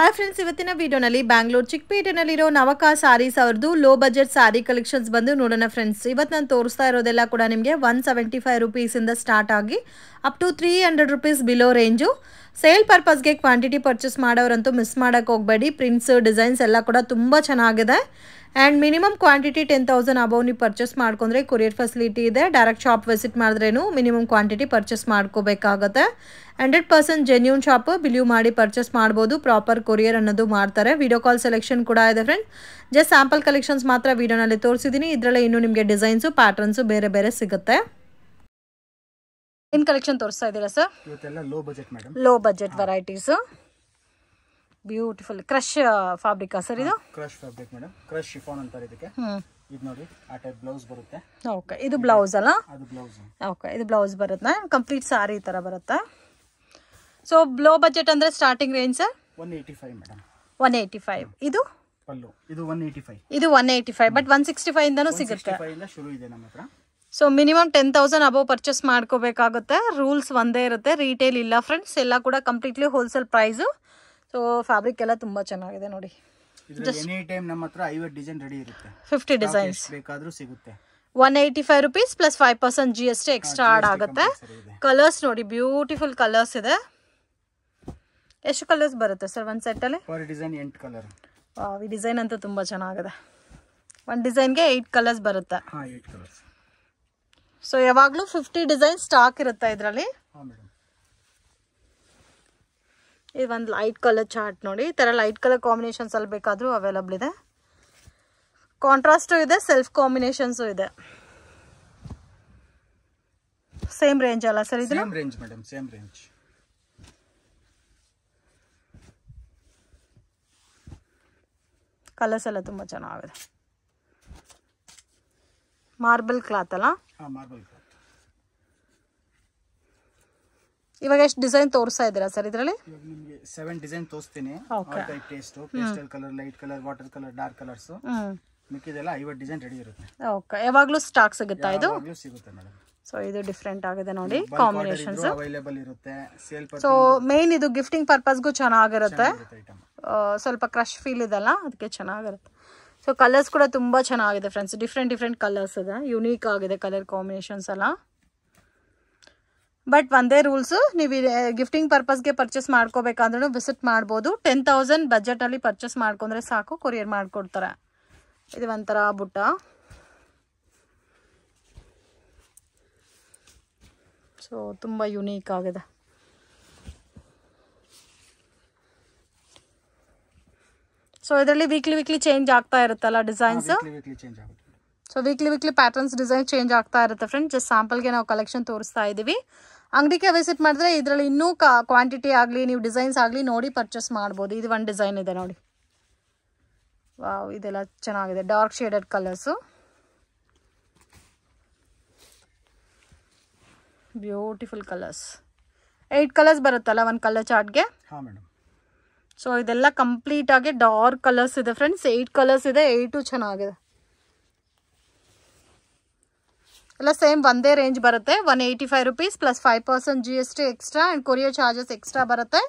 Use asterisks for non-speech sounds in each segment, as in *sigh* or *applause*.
Hi friends ಇವತ್ತಿನ ವಿಡಿಯೋನಲ್ಲಿ ಬ್ಯಾಂಗ್ಳೂರ್ ಚಿಕ್ಕಪೇಟೆನಲ್ಲಿರೋ ನವಕಾ ಸಾರೀಸ್ ಅವ್ರದ್ದು ಲೋ ಬಜೆಟ್ ಸಾರಿ ಕಲೆಕ್ಷನ್ಸ್ ಬಂದು ನೋಡೋಣ ಫ್ರೆಂಡ್ಸ್ ಇವತ್ತು ನಾನು ತೋರಿಸ್ತಾ ಇರೋದೆಲ್ಲ ಕೂಡ ನಿಮಗೆ ಒನ್ ಸೆವೆಂಟಿ ಫೈವ್ ರುಪೀಸಿಂದ ಸ್ಟಾರ್ಟ್ ಆಗಿ up to three hundred rupees below range sale ಪರ್ಪಸ್ಗೆ ಕ್ವಾಂಟಿಟಿ ಪರ್ಚೇಸ್ ಮಾಡೋರಂತೂ ಮಿಸ್ ಮಾಡೋಕ್ಕೆ ಹೋಗಬೇಡಿ ಪ್ರಿಂಟ್ಸ್ ಡಿಸೈನ್ಸ್ ಎಲ್ಲ ಕೂಡ ತುಂಬ ಚೆನ್ನಾಗಿದೆ and minimum quantity ten thousand above ನೀವು ಪರ್ಚೇಸ್ ಮಾಡ್ಕೊಂಡ್ರೆ ಕೊರಿಯರ್ ಫೆಸಿಲಿಟಿ ಇದೆ ಡೈರೆಕ್ಟ್ ಶಾಪ್ ವಿಸಿಟ್ ಮಾಡಿದ್ರೇನು ಮಿನಿಮಮ್ ಕ್ವಾಂಟಿಟಿ ಪರ್ಚೇಸ್ ಮಾಡ್ಕೋಬೇಕಾಗತ್ತೆ hundred percent genuine shop believe ಮಾಡಿ ಪರ್ಚೇಸ್ ಮಾಡ್ಬೋದು ಪ್ರಾಪರ್ ಕೊರಿಯರ್ ಅನ್ನೋದು ಮಾಡ್ತಾರೆ ವಿಡಿಯೋ ಕಾಲ್ ಸೆಲೆಕ್ಷನ್ ಕೂಡ ಇದೆ ಫ್ರೆಂಡ್ ಜಸ್ಟ್ ಸ್ಯಾಂಪಲ್ ಕಲೆಕ್ಷನ್ಸ್ ಮಾತ್ರ ವೀಡಿಯೋನಲ್ಲಿ ತೋರಿಸಿದ್ದೀನಿ ಇದರಲ್ಲೇ ಇನ್ನೂ ನಿಮಗೆ ಡಿಸೈನ್ಸು ಪ್ಯಾಟರ್ನ್ಸು ಬೇರೆ ಬೇರೆ ಸಿಗುತ್ತೆ ಏನು ಕಲೆಕ್ಷನ್ ತೋರಿಸ್ತಾ ಇದ್ದೀರಾ sir low budget varieties beautiful crush fabric sir ಇದು crush fabric madam crush chiffon ಅಂತಾರೆ ಇದಕ್ಕೆ ಇದು ನೋಡಿ ಆ ಟೈಪ್ ಬ್ಲೌಸ್ ಬರುತ್ತೆ ಓಕೆ ಇದು ಬ್ಲೌಸ್ ಅಲ್ಲ ಅದು ಬ್ಲೌಸ್ ಓಕೆ ಇದು ಬ್ಲೌಸ್ ಬರುತ್ತೆ ಕಂಪ್ಲೀಟ್ ಸಾರಿ ಈ ಥರ ಬರುತ್ತೆ ಸೊ ಲೋ ಬಜೆಟ್ ಅಂದರೆ starting range sir one eighty five madam one eighty five ಇದು ಪಲ್ಲು ಇದು ಒನ್ ಏಯ್ಟಿ ಫೈವ್ ಇದು one eighty five but one sixty five ಇಂದನೂ ಸಿಗುತ್ತೆ ಶುರು ಇದೆ ನಮ್ಮ ಹತ್ರ so minimum ten thousand above purchase ಮಾಡ್ಕೋಬೇಕಾಗುತ್ತೆ ರೂಲ್ಸ್ ಒಂದೇ ಇರುತ್ತೆ ರಿಟೇಲ್ ಇಲ್ಲ ಫ್ರೆಂಡ್ಸ್ ಎಲ್ಲ ಕೂಡ completely wholesale price so fabric ಎಲ್ಲ ತುಂಬ ಚೆನ್ನಾಗಿದೆ ನೋಡಿ ಎನಿ ಟೈಮ್ ಡಿಸೈನ್ ರೆಡಿ ಇರುತ್ತೆ ಫಿಫ್ಟಿ ಡಿಸೈನ್ಸ್ ಬೇಕಾದರೂ ಸಿಗುತ್ತೆ one eighty five rupees plus five percent G S T extra add ಆಗುತ್ತೆ ಕಲರ್ಸ್ ನೋಡಿ ಬ್ಯೂಟಿಫುಲ್ ಕಲರ್ಸ್ ಇದೆ ಎಷ್ಟು ಕಲರ್ಸ್ ಬರುತ್ತೆ ಸರ್ ಒಂದು ಸೆಟ್ಟಲ್ಲಿ ಪರ್ ಡಿಸೈನ್ ಎಂಟು ಕಲರ್ ಈ ಡಿಸೈನ್ ಅಂತೂ ತುಂಬ ಚೆನ್ನಾಗಿದೆ ಒಂದು ಡಿಸೈನ್ಗೆ ಏಯ್ಟ್ ಕಲರ್ಸ್ ಬರುತ್ತೆ ಸೊ ಯಾವಾಗಲೂ ಫಿಫ್ಟಿ ಡಿಸೈನ್ ಸ್ಟಾಕ್ ಇರುತ್ತೆ ಇದರಲ್ಲಿ ಇದು ಒಂದು ಲೈಟ್ ಕಲರ್ ಚಾರ್ಟ್ ನೋಡಿ ಈ ಥರ ಲೈಟ್ ಕಲರ್ ಅಲ್ಲಿ ಬೇಕಾದರೂ ಅವೈಲಬಲ್ ಇದೆ ಕಾಂಟ್ರಾಸ್ಟು ಇದೆ ಸೆಲ್ಫ್ ಕಾಂಬಿನೇಷನ್ಸು ಇದೆ ಸೇಮ್ ರೇಂಜ್ ಅಲ್ಲ ಸರ್ ಇದು range madam same range colours ಎಲ್ಲ ತುಂಬ ಚೆನ್ನಾಗಿದೆ ಮಾರ್ಬಲ್ ಕ್ಲಾತ್ ಅಲ್ಲ ಮಾರ್ಬಲ್ ಇವಾಗ ಎಷ್ಟು ಡಿಸೈನ್ ತೋರಿಸ್ತಾ ಇದ್ದೀರಾ ಸರ್ ಇದರಲ್ಲಿ ನಿಮಗೆ ಸೆವೆನ್ ಡಿಸೈನ್ ತೋರಿಸ್ತೀನಿ taste pastel colour light colour water colour dark colours ಮಿಕ್ಕಿದೆಲ್ಲ ಐವತ್ತು ಡಿಸೈನ್ ರೆಡಿ ಇರುತ್ತೆ ಓಕೆ ಯಾವಾಗಲೂ ಸ್ಟಾಕ್ ಸಿಗುತ್ತಾ ಇದು ಸಿಗುತ್ತೆ ಮೇಡಮ್ ಸೊ ಇದು ಡಿಫ್ರೆಂಟ್ ಆಗಿದೆ ನೋಡಿ ಕಾಂಬಿನೇಷನ್ಸ್ ಅವೈಲೇಬಲ್ ಇರುತ್ತೆ ಸೇಲ್ ಸೊ ಮೇನ್ ಇದು ಗಿಫ್ಟಿಂಗ್ ಪರ್ಪಸ್ಗೂ ಚೆನ್ನಾಗಿರುತ್ತೆ ಸ್ವಲ್ಪ ಕ್ರಶ್ ಫೀಲ್ ಇದೆಲ್ಲ ಅದಕ್ಕೆ ಚೆನ್ನಾಗಿರುತ್ತೆ ಸೊ ಕಲರ್ಸ್ ಕೂಡ ತುಂಬ ಚೆನ್ನಾಗಿದೆ ಫ್ರೆಂಡ್ಸ್ ಡಿಫ್ರೆಂಟ್ ಡಿಫ್ರೆಂಟ್ ಕಲರ್ಸ್ ಇದೆ ಯುನೀಕ್ ಆಗಿದೆ ಕಲರ್ ಕಾಂಬಿನೇಷನ್ಸ್ ಎಲ್ಲ ಬಟ್ ಒಂದೇ ರೂಲ್ಸು ನೀವು ಗಿಫ್ಟಿಂಗ್ ಪರ್ಪಸ್ಗೆ ಪರ್ಚೇಸ್ ಮಾಡ್ಕೋಬೇಕಾದ್ರೂ ವಿಸಿಟ್ ಮಾಡ್ಬೋದು ಟೆನ್ ತೌಸಂಡ್ ಬಜೆಟಲ್ಲಿ ಪರ್ಚೇಸ್ ಮಾಡ್ಕೊಂಡ್ರೆ ಸಾಕು ಕೊರಿಯರ್ ಮಾಡಿಕೊಡ್ತಾರೆ ಇದು ಒಂಥರ ಬುಟ್ಟ ಸೊ ತುಂಬ ಯುನೀಕ್ ಆಗಿದೆ ಸೊ ಇದರಲ್ಲಿ ವೀಕ್ಲಿ ವೀಕ್ಲಿ ಚೇಂಜ್ ಆಗ್ತಾ ಇರುತ್ತಲ್ಲ designs so weekly weekly patterns design change ಆಗ್ತಾ ಇರುತ್ತೆ ಫ್ರೆಂಡ್ಸ್ ಜಸ್ಟ್ ಸ್ಯಾಂಪಲ್ಗೆ ನಾವು ಕಲೆಕ್ಷನ್ ತೋರಿಸ್ತಾ ಇದ್ದೀವಿ ಅಂಗಡಿಗೆ ವಿಸಿಟ್ ಮಾಡಿದ್ರೆ ಇದರಲ್ಲಿ ಇನ್ನೂ ಕ್ವಾಂಟಿಟಿ ಆಗಲಿ ನೀವು ಡಿಸೈನ್ಸ್ ಆಗಲಿ ನೋಡಿ ಪರ್ಚೇಸ್ ಮಾಡ್ಬೋದು ಇದು ಒಂದು ಡಿಸೈನ್ ಇದೆ ನೋಡಿ ವಾವ್ ಇದೆಲ್ಲ ಚೆನ್ನಾಗಿದೆ dark shaded colours beautiful colours eight colours ಬರುತ್ತಲ್ಲ ಒಂದು ಕಲರ್ ಚಾರ್ಟ್ಗೆ ಸೊ ಇದೆಲ್ಲ ಕಂಪ್ಲೀಟಾಗಿ ಡಾರ್ಕ್ ಕಲರ್ಸ್ ಇದೆ ಫ್ರೆಂಡ್ಸ್ ಏಯ್ಟ್ ಕಲರ್ಸ್ ಇದೆ ಏಯ್ಟು ಚೆನ್ನಾಗಿದೆ ಎಲ್ಲ ಸೇಮ್ ಒಂದೇ ರೇಂಜ್ ಬರುತ್ತೆ one eighty five rupees plus five percent G S T extra and courier charges extra ಬರುತ್ತೆ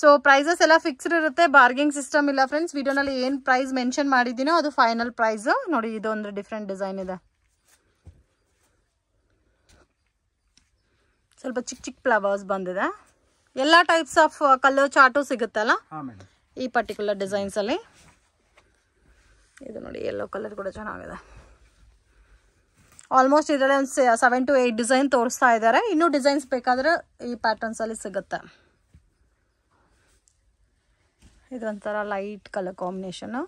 ಸೊ ಪ್ರೈಸಸ್ ಎಲ್ಲ ಫಿಕ್ಸ್ಡ್ ಇರುತ್ತೆ ಬಾರ್ಗಿಂಗ್ ಸಿಸ್ಟಮ್ ಇಲ್ಲ ಫ್ರೆಂಡ್ಸ್ ವಿಡಿಯೋನಲ್ಲಿ ಏನು ಪ್ರೈಸ್ ಮೆನ್ಷನ್ ಮಾಡಿದ್ದೀನೋ ಅದು ಫೈನಲ್ ಪ್ರೈಸು ನೋಡಿ ಇದೊಂದು ಡಿಫ್ರೆಂಟ್ ಡಿಸೈನ್ ಇದೆ ಸ್ವಲ್ಪ ಚಿಕ್ಕ ಚಿಕ್ಕ ಫ್ಲವರ್ಸ್ ಬಂದಿದೆ ಎಲ್ಲ ಟೈಪ್ಸ್ ಆಫ್ ಕಲರ್ ಚಾಟು ಸಿಗುತ್ತಲ್ಲ ಈ ಪರ್ಟಿಕ್ಯುಲರ್ ಡಿಸೈನ್ಸಲ್ಲಿ ಇದು ನೋಡಿ ಎಲ್ಲೋ ಕಲರ್ ಕೂಡ ಚೆನ್ನಾಗಿದೆ ಆಲ್ಮೋಸ್ಟ್ ಇದರಲ್ಲಿ ಒಂದು ಸೆವೆನ್ ಟು ಏಟ್ ಡಿಸೈನ್ ತೋರಿಸ್ತಾ ಇದ್ದಾರೆ ಇನ್ನೂ ಡಿಸೈನ್ಸ್ ಬೇಕಾದರೆ ಈ ಪ್ಯಾಟರ್ನ್ಸಲ್ಲಿ ಸಿಗುತ್ತೆ ಇದೊಂಥರ ಲೈಟ್ ಕಲರ್ ಕಾಂಬಿನೇಷನ್ನು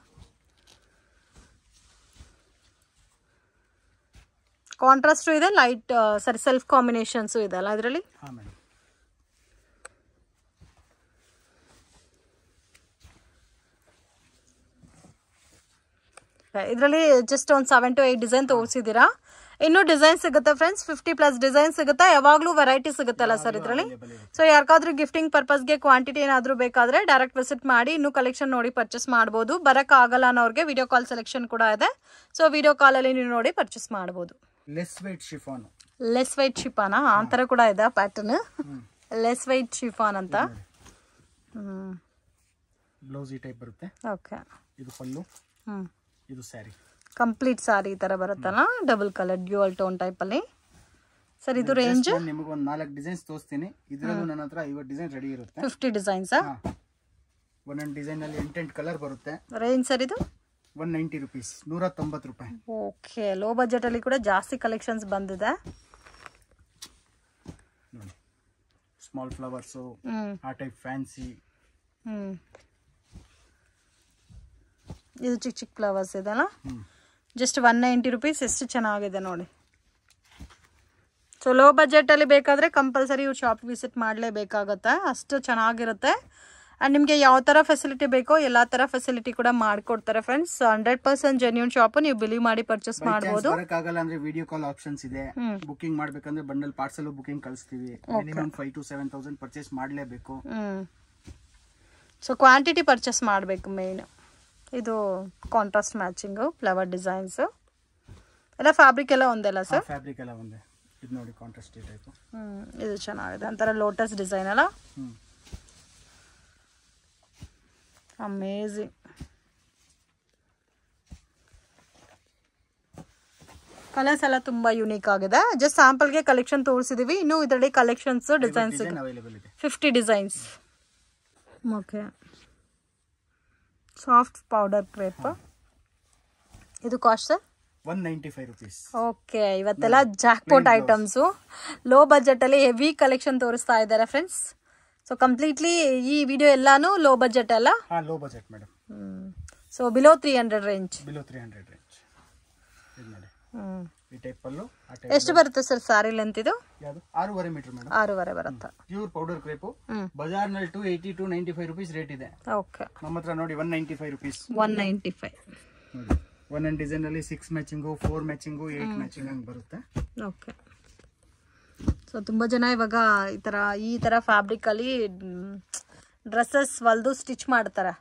ಕಾಂಟ್ರಾಸ್ಟು ಇದೆ ಲೈಟ್ ಸರಿ ಸೆಲ್ಫ್ ಕಾಂಬಿನೇಷನ್ಸು ಇದೆ ಅಲ್ಲ ಇದರಲ್ಲಿ ಇದರಲ್ಲಿ ಜಸ್ಟ್ ಒಂದು ಸೆವೆನ್ ಟು ಏಯ್ಟ್ ಡಿಸೈನ್ ತೋರಿಸಿದ್ದೀರಾ ಇನ್ನು ಡಿಸೈನ್ ಸಿಗುತ್ತೆ ಫ್ರೆಂಡ್ಸ್ ಫಿಫ್ಟಿ ಪ್ಲಸ್ ಡಿಸೈನ್ ಸಿಗುತ್ತೆ ಯಾವಾಗಲೂ ವೆರೈಟಿ ಸಿಗುತ್ತಲ್ಲ ಸರ್ ಇದರಲ್ಲಿ ಸೊ ಯಾರಿಗಾದ್ರೂ ಗಿಫ್ಟಿಂಗ್ ಪರ್ಪಸ್ ಗೆ ಕ್ವಾಂಟಿಟಿ ಏನಾದ್ರೂ ಬೇಕಾದ್ರೆ ಡೈರೆಕ್ಟ್ ವಿಸಿಟ್ ಮಾಡಿ ಇನ್ನು ಕಲೆಕ್ಷನ್ ನೋಡಿ ಪರ್ಚೇಸ್ ಮಾಡಬಹುದು ಮಾಡ್ಬೋದು ಆಗಲ್ಲ ಅನ್ನೋರಿಗೆ ವಿಡಿಯೋ ಕಾಲ್ ಸೆಲೆಕ್ಷನ್ ಕೂಡ ಇದೆ ಸೊ ವಿಡಿಯೋ ಕಾಲ್ ಅಲ್ಲಿ ನೀವು ನೋಡಿ ಪರ್ಚೇಸ್ ಮಾಡಬಹುದು lace white chiffon lace white chiffon ಆ ಕೂಡ ಇದೆ ಪ್ಯಾಟರ್ನ್ ಲೆಸ್ ವೈಟ್ ಶಿಫಾನ್ ಅಂತ ಬ್ಲೌಸ್ ಈ ಟೈಪ್ ಬರುತ್ತೆ ಓಕೆ ಇದು ಪಲ್ಲು ಹ್ಮ್ ಇದು ಸ್ಯಾರಿ ಕಂಪ್ಲೀಟ್ ಸಾರಿ ಈ ಥರ ಬರುತ್ತಲ್ಲ ಡಬಲ್ ಕಲರ್ ಡ್ಯೂಯಲ್ ಟೋನ್ ಟೈಪಲ್ಲಿ ಸರ್ ಇದು ರೇಂಜ್ ನಿಮಗೆ ಒಂದು ನಾಲ್ಕು ಡಿಸೈನ್ಸ್ ತೋರಿಸ್ತೀನಿ ಇದರಲ್ಲೂ ನನ್ನ ಹತ್ರ ಐವತ್ತು ಡಿಸೈನ್ ರೆಡಿ ಇರುತ್ತೆ ಫಿಫ್ಟಿ ಡಿಸೈನ್ಸಾ ಒಂದೊಂದು ಡಿಸೈನಲ್ಲಿ ಎಂಟೆಂಟು ಕಲರ್ ಬರುತ್ತೆ ರೇಂಜ್ ಸರ್ ಇದು ಒನ್ ನೈಂಟಿ ರುಪೀಸ್ ನೂರ ತೊಂಬತ್ತು ರೂಪಾಯಿ ಓಕೆ ಲೋ ಬಜೆಟಲ್ಲಿ ಕೂಡ ಜಾಸ್ತಿ ಕಲೆಕ್ಷನ್ಸ್ ಬಂದಿದೆ ಸ್ಮಾಲ್ ಫ್ಲವರ್ಸು ಆ ಟೈಪ್ ಫ್ಯಾನ್ಸಿ ಇದು ಚಿಕ್ಕ ಚಿಕ್ಕ ಫ್ಲವರ್ಸ್ ಇದೆಲ್ಲ ಜಸ್ಟ್ ಒನ್ ನೈಂಟಿ ರುಪೀಸ್ ಎಷ್ಟು ಚೆನ್ನಾಗಿದೆ ನೋಡಿ ಸೊ ಲೋ ಬಜೆಟಲ್ಲಿ ಬೇಕಾದರೆ ಕಂಪಲ್ಸರಿ ಇವ್ರು ಶಾಪ್ ವಿಸಿಟ್ ಮಾಡಲೇಬೇಕಾಗತ್ತೆ ಅಷ್ಟು ಚೆನ್ನಾಗಿರುತ್ತೆ ಆ್ಯಂಡ್ ನಿಮಗೆ ಯಾವ ಥರ ಫೆಸಿಲಿಟಿ ಬೇಕೋ ಎಲ್ಲ ಥರ ಫೆಸಿಲಿಟಿ ಕೂಡ ಮಾಡಿಕೊಡ್ತಾರೆ friends hundred percent genuine shop ನೀವು ಬಿಲಿ ಮಾಡಿ ಪರ್ಚೇಸ್ ಮಾಡಬಹುದು ಅಂದ್ರೆ ವಿಡಿಯೋ ಕಾಲ್ ಆಪ್ಷನ್ಸ್ ಇದೆ ಬುಕಿಂಗ್ ಮಾಡಬೇಕಂದ್ರೆ ಬಂಡಲ್ ಪಾರ್ಸಲ್ ಬುಕಿಂಗ್ ಕಳಿಸ್ತೀವಿ minimum five to seven thousand purchase ಮಾಡಲೇಬೇಕು ಸೊ ಕ್ವಾಂಟಿಟಿ ಪರ್ಚೇಸ್ ಮಾಡಬೇಕು ಮೇನ್ ಇದು ಕಾಂಟ್ರಾಸ್ಟ್ ಮ್ಯಾಚಿಂಗು ಫ್ಲವರ್ ಡಿಸೈನ್ಸ್ ಎಲ್ಲ ಫ್ಯಾಬ್ರಿಕ್ ಎಲ್ಲ ಒಂದೇ ಅಲ್ಲ ಸರ್ ಫ್ಯಾಬ್ರಿಕ್ ಎಲ್ಲ ಒಂದೇ ಇದು ನೋಡಿ ಕಾಂಟ್ರಾಸ್ಟ್ ಟೈಪ್ ಹ್ಞೂ ಇದು ಚೆನ್ನಾಗಿದೆ ಒಂಥರ ಲೋಟಸ್ ಡಿಸೈನ್ ಅಲ್ಲ ಅಮೇಝಿಂಗ್ ಕಲರ್ಸ್ ಎಲ್ಲ ತುಂಬ ಯುನೀಕ್ ಆಗಿದೆ ಜಸ್ಟ್ ಸ್ಯಾಂಪಲ್ಗೆ ಕಲೆಕ್ಷನ್ ತೋರಿಸಿದೀವಿ ಇನ್ನು ಇದರಲ್ಲಿ collections designs fifty designs okay soft powder crepe ಇದು cost sir one ninety five rupees okay ಇವತ್ತೆಲ್ಲ ಜಾಕ್ಪೋಟ್ ಐಟಮ್ಸು ಲೋ ಬಜೆಟಲ್ಲಿ ಹೆವಿ ಕಲೆಕ್ಷನ್ ತೋರಿಸ್ತಾ ಇದ್ದಾರೆ ಫ್ರೆಂಡ್ಸ್ ಸೊ ಕಂಪ್ಲೀಟ್ಲಿ ಈ ವಿಡಿಯೋ ಎಲ್ಲಾನು ಲೋ ಬಜೆಟ್ ಅಲ್ಲ low budget madam so below three hundred range below three hundred range ಹ್ಞೂ ಎಷ್ಟು ಬರುತ್ತೆ ಸರ್ ಸಾರಿ ಲೆಂತ್ ಇದು ಆರೂವರೆ ಮೀಟರ್ ಆರೂವರೆ ಬರುತ್ತೆ ಪ್ಯೂರ್ ಪೌಡರ್ ಬಜಾರ್ ಬಜಾರ್ನಲ್ಲಿ two eighty to ninety five rupees rate ಇದೆ ಓಕೆ ನಮ್ಮ ಹತ್ರ ನೋಡಿ one ninety five rupees one ninety five one one and ಡಿಸೈನಲ್ಲಿ six matching four matching eight matching ಹಂಗೆ ಬರುತ್ತೆ ಓಕೆ ಸೊ ತುಂಬ ಜನ ಇವಾಗ ಈ ಥರ ಈ ಥರ ಫ್ಯಾಬ್ರಿಕಲ್ಲಿ ಡ್ರೆಸ್ಸಸ್ ಹೊಲ್ದು ಸ್ಟಿಚ್ ಮಾಡ್ತಾರೆ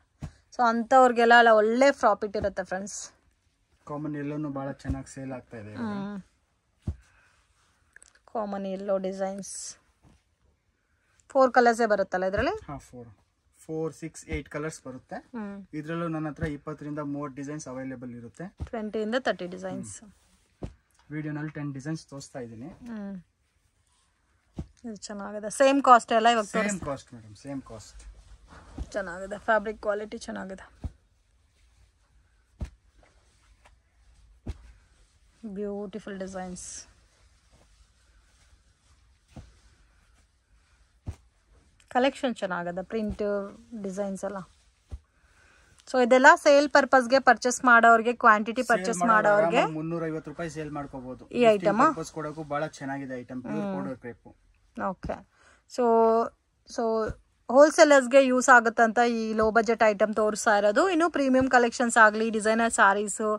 ಸೊ ಅಂಥವ್ರಿಗೆಲ್ಲ ಒಳ್ಳೆ ಪ್ರಾಫಿಟ್ ಇರುತ್ತೆ ಫ್ರೆಂಡ್ಸ್ ಕಾಮನ್ ಎಲ್ಲೋನು ಬಹಳ ಚೆನ್ನಾಗಿ ಸೇಲ್ ಆಗ್ತಾ ಇದೆ ಕಾಮನ್ ಎಲ್ಲೋ ಡಿಸೈನ್ಸ್ ಫೋರ್ ಕಲರ್ಸೇ ಬರುತ್ತಲ್ಲ ಇದರಲ್ಲಿ ಹಾ four four six eight colours ಬರುತ್ತೆ ಇದರಲ್ಲೂ ನನ್ನ ಹತ್ರ ಇಪ್ಪತ್ತರಿಂದ ಮೂವತ್ತು ಡಿಸೈನ್ಸ್ ಅವೈಲೇಬಲ್ ಇರುತ್ತೆ ಟ್ವೆಂಟಿಯಿಂದ ತರ್ಟಿ ಡಿಸೈನ್ಸ್ ವಿಡಿಯೋನಲ್ಲಿ ಟೆನ್ ಡಿಸೈನ್ಸ್ ತೋರಿಸ್ತಾ ಇದ್ದೀನಿ ಇದು ಚೆನ್ನಾಗಿದೆ ಸೇಮ್ ಕಾಸ್ಟ್ ಎಲ್ಲ ಇವಾಗ same cost madam same cost ಚೆನ್ನಾಗಿದೆ ಫ್ಯಾಬ್ರಿಕ್ ಕ್ವಾಲಿಟಿ ಚೆನ್ನಾಗಿದೆ ಬ್ಯೂಟಿಫುಲ್ ಡಿಸೈನ್ಸ್ ಕಲೆಕ್ಷನ್ ಚೆನ್ನಾಗದ ಪ್ರಿಂಟ್ ಡಿಸೈನ್ಸ್ ಎಲ್ಲ ಸೊ ಇದೆಲ್ಲ ಸೇಲ್ ಪರ್ಪಸ್ಗೆ ಪರ್ಚೇಸ್ ಮಾಡೋರಿಗೆ ಕ್ವಾಂಟಿಟಿ ಪರ್ಚೇಸ್ ಮಾಡೋರಿಗೆ ಮುನ್ನೂರೈವತ್ತು ರೂಪಾಯಿ ಸೇಲ್ ಮಾಡ್ಕೋಬಹುದು ಈ ಐಟಮ್ ಕೊಡೋಕು ಬಹಳ ಚೆನ್ನಾಗಿದೆ ಐಟಮ್ ಓಕೆ ಸೊ ಸೊ ಹೋಲ್ಸೇಲರ್ಸ್ಗೆ ಯೂಸ್ ಆಗುತ್ತಂತ ಈ ಲೋ ಬಜೆಟ್ ಐಟಮ್ ತೋರಿಸ್ತಾ ಇರೋದು ಇನ್ನು ಪ್ರೀಮಿಯಂ ಕಲೆಕ್ಷನ್ಸ್ ಆಗಲಿ ಡಿಸೈನರ್ ಸ್ಯಾರೀಸು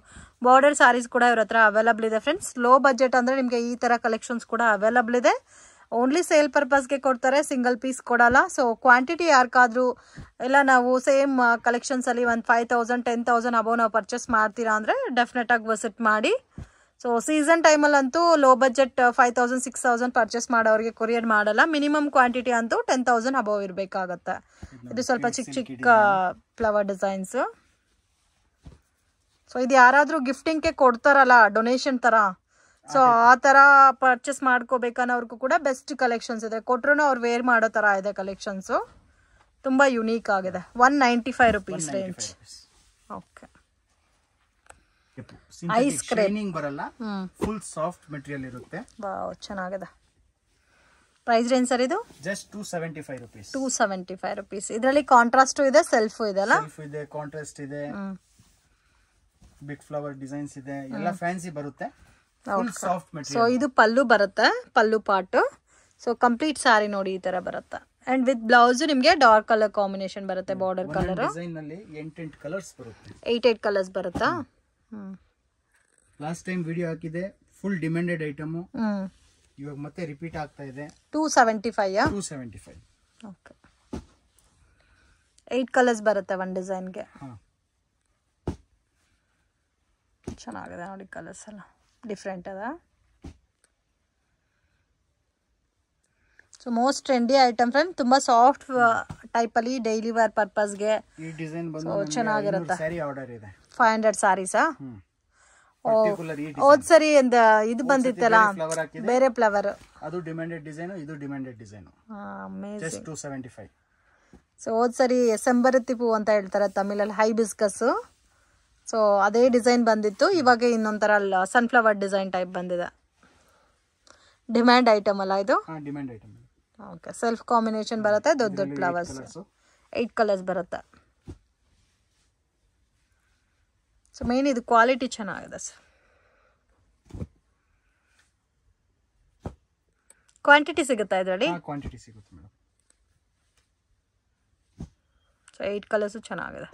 ಬಾರ್ಡರ್ ಸ್ಯಾರೀಸ್ ಕೂಡ ಇವ್ರ ಹತ್ರ ಅವೈಲಬಲ್ ಇದೆ ಫ್ರೆಂಡ್ಸ್ ಲೋ ಬಜೆಟ್ ಅಂದರೆ ನಿಮಗೆ ಈ ಥರ ಕಲೆಕ್ಷನ್ಸ್ ಕೂಡ ಅವೈಲಬಲ್ ಇದೆ ಓನ್ಲಿ ಸೇಲ್ ಪರ್ಪಸ್ಗೆ ಕೊಡ್ತಾರೆ ಸಿಂಗಲ್ ಪೀಸ್ ಕೊಡಲ್ಲ ಸೊ ಕ್ವಾಂಟಿಟಿ ಯಾರಿಗಾದ್ರೂ ಇಲ್ಲ ನಾವು ಸೇಮ್ ಕಲೆಕ್ಷನ್ಸಲ್ಲಿ ಒಂದು five thousand ten thousand above ನಾವು ಪರ್ಚೇಸ್ ಮಾಡ್ತೀರಾ ಅಂದರೆ ಡೆಫಿನೆಟಾಗಿ ವಿಸಿಟ್ ಮಾಡಿ ಸೊ ಸೀಸನ್ ಟೈಮಲ್ಲಂತೂ low budget five thousand six thousand purchase ಮಾಡೋರಿಗೆ ಕೊರಿಯರ್ ಮಾಡಲ್ಲ ಮಿನಿಮಮ್ ಕ್ವಾಂಟಿಟಿ ಅಂತೂ ಟೆನ್ ತೌಸಂಡ್ ಅಬವ್ ಇರಬೇಕಾಗತ್ತೆ ಇದು ಸ್ವಲ್ಪ ಚಿಕ್ಕ ಚಿಕ್ಕ ಫ್ಲವರ್ ಡಿಸೈನ್ಸ್ ಸೊ ಇದು ಯಾರಾದರೂ ಗಿಫ್ಟಿಂಗ್ಗೆ ಕೊಡ್ತಾರಲ್ಲ ಡೊನೇಷನ್ ಥರ ಸೊ ಆ ಥರ ಪರ್ಚೇಸ್ ಮಾಡ್ಕೋಬೇಕನ್ನೋರ್ಗೂ ಕೂಡ ಬೆಸ್ಟ್ ಕಲೆಕ್ಷನ್ಸ್ ಇದೆ ಕೊಟ್ಟರು ಅವ್ರು ವೇರ್ ಮಾಡೋ ಥರ ಇದೆ ಕಲೆಕ್ಷನ್ಸು ತುಂಬ ಯುನೀಕ್ ಆಗಿದೆ one ninety five rupees range okay ice cream ಬರಲ್ಲ ಫುಲ್ ಸಾಫ್ಟ್ ಮೆಟೀರಿಯಲ್ ಇರುತ್ತೆ ವಾವ್ ಚೆನ್ನಾಗಿದೆ ಪ್ರೈಸ್ ರೇಂಜ್ ಸರ್ ಇದು just two seventy five rupees two seventy five rupees ಇದರಲ್ಲಿ ಕಾಂಟ್ರಾಸ್ಟ್ ಇದೆ ಸೆಲ್ಫ್ ಇದೆ ಅಲ್ಲ ಸೆಲ್ಫ್ ಇದೆ ಕಾಂಟ್ರಾಸ್ಟ್ ಇದೆ ಬಿಗ್ ಫ್ಲವರ್ ಡಿಸೈನ್ಸ್ ಇದೆ ಎಲ್ಲ ಫ್ಯಾನ್ಸಿ ಬರುತ್ತೆ ಸಾಫ್ಟ್ ಮೆಟೀರಿಯಲ್ ಸೊ ಇದು ಪಲ್ಲು ಬರುತ್ತೆ pallu part so complete sari ನೋಡಿ ಈ ತರ ಬರುತ್ತೆ ಅಂಡ್ ವಿತ್ ಬ್ಲೌಸ್ ನಿಮಗೆ ಡಾರ್ಕ್ ಕಲರ್ ಕಾಂಬಿನೇಷನ್ ಬರುತ್ತೆ ಬಾರ್ಡರ್ ಕಲರ್ ಡಿಸೈನ್ ನಲ್ಲಿ 8 8 ಕಲರ್ಸ್ ಬರುತ್ತೆ 8 8 ಕಲರ್ಸ್ ಬರುತ್ತಾ ಲಾಸ್ಟ್ ಟೈಮ್ ವಿಡಿಯೋ ಹಾಕಿದೆ ಫುಲ್ ಡಿಮ್ಯಾಂಡೆಡ್ ಐಟಮು ಇವಾಗ ಮತ್ತೆ ರಿಪೀಟ್ ಆಗ್ತಾ ಇದೆ two seventy five two seventy five okay eight colours ಬರುತ್ತೆ ಒಂದು ಡಿಸೈನ್ಗೆ ಚೆನ್ನಾಗಿದೆ ನೋಡಿ ಕಲರ್ಸ್ ಎಲ್ಲ ಡಿಫ್ರೆಂಟ್ ಅದಾ so most trendy item friend ತುಂಬಾ ಸಾಫ್ಟ್ ಟೈಪ್ uh, ಅಲ್ಲಿ ಡೈಲಿ ವೇರ್ ಪರ್ಪಸ್ಗೆ ಚೆನ್ನಾಗಿರುತ್ತೆ ಸರಿ ಆರ್ಡರ್ ಇದೆ ಫೈವ್ ಹಂಡ್ರೆಡ್ ಸಾರೀಸಾ ಹೋದ್ ಸರಿ ಇದು ಬಂದಿತ್ತಲ್ಲ ಬೇರೆ ಫ್ಲವರ್ ಅದು ಡಿಮ್ಯಾಂಡೆಡ್ ಡಿಸೈನ್ ಇದು ಡಿಮ್ಯಾಂಡೆಡ್ ಡಿಸೈನ್ 275 ಸೊ ಹೋದ್ ಸರಿ ಸೆಂಬರತಿ ಪೂ ಅಂತ ಹೇಳ್ತಾರೆ ತಮಿಳಲ್ಲಿ ಹೈಬಿಸ್ಕಸ್ ಸೊ ಅದೇ ಡಿಸೈನ್ ಬಂದಿತ್ತು ಇವಾಗ ಇನ್ನೊಂಥರ ಸನ್ಫ್ಲವರ್ ಡಿಸೈನ್ ಟೈಪ್ ಬಂದಿದೆ ಡಿಮ್ಯಾಂಡ್ ಐಟಮ್ ಅಲ್ಲ ಇದು ಓಕೆ ಸೆಲ್ಫ್ ಕಾಂಬಿನೇಷನ್ ಬರುತ್ತೆ ದೊಡ್ಡ ದೊಡ್ಡ ಫ್ಲವರ್ಸ್ ಏಯ್ಟ್ ಕಲರ್ಸ್ ಬರುತ್ತೆ ಸೊ ಮೇನ್ ಇದು ಕ್ವಾಲಿಟಿ ಚೆನ್ನಾಗಿದೆ ಸರ್ ಕ್ವಾಂಟಿಟಿ ಸಿಗುತ್ತಾ ಇದರಲ್ಲಿ ಕ್ವಾಂಟಿಟಿ ಸಿಗುತ್ತೆ ಮೇಡಮ್ ಸೊ ಏಯ್ಟ್ ಕಲರ್ಸು ಚೆನ್ನಾಗಿದೆ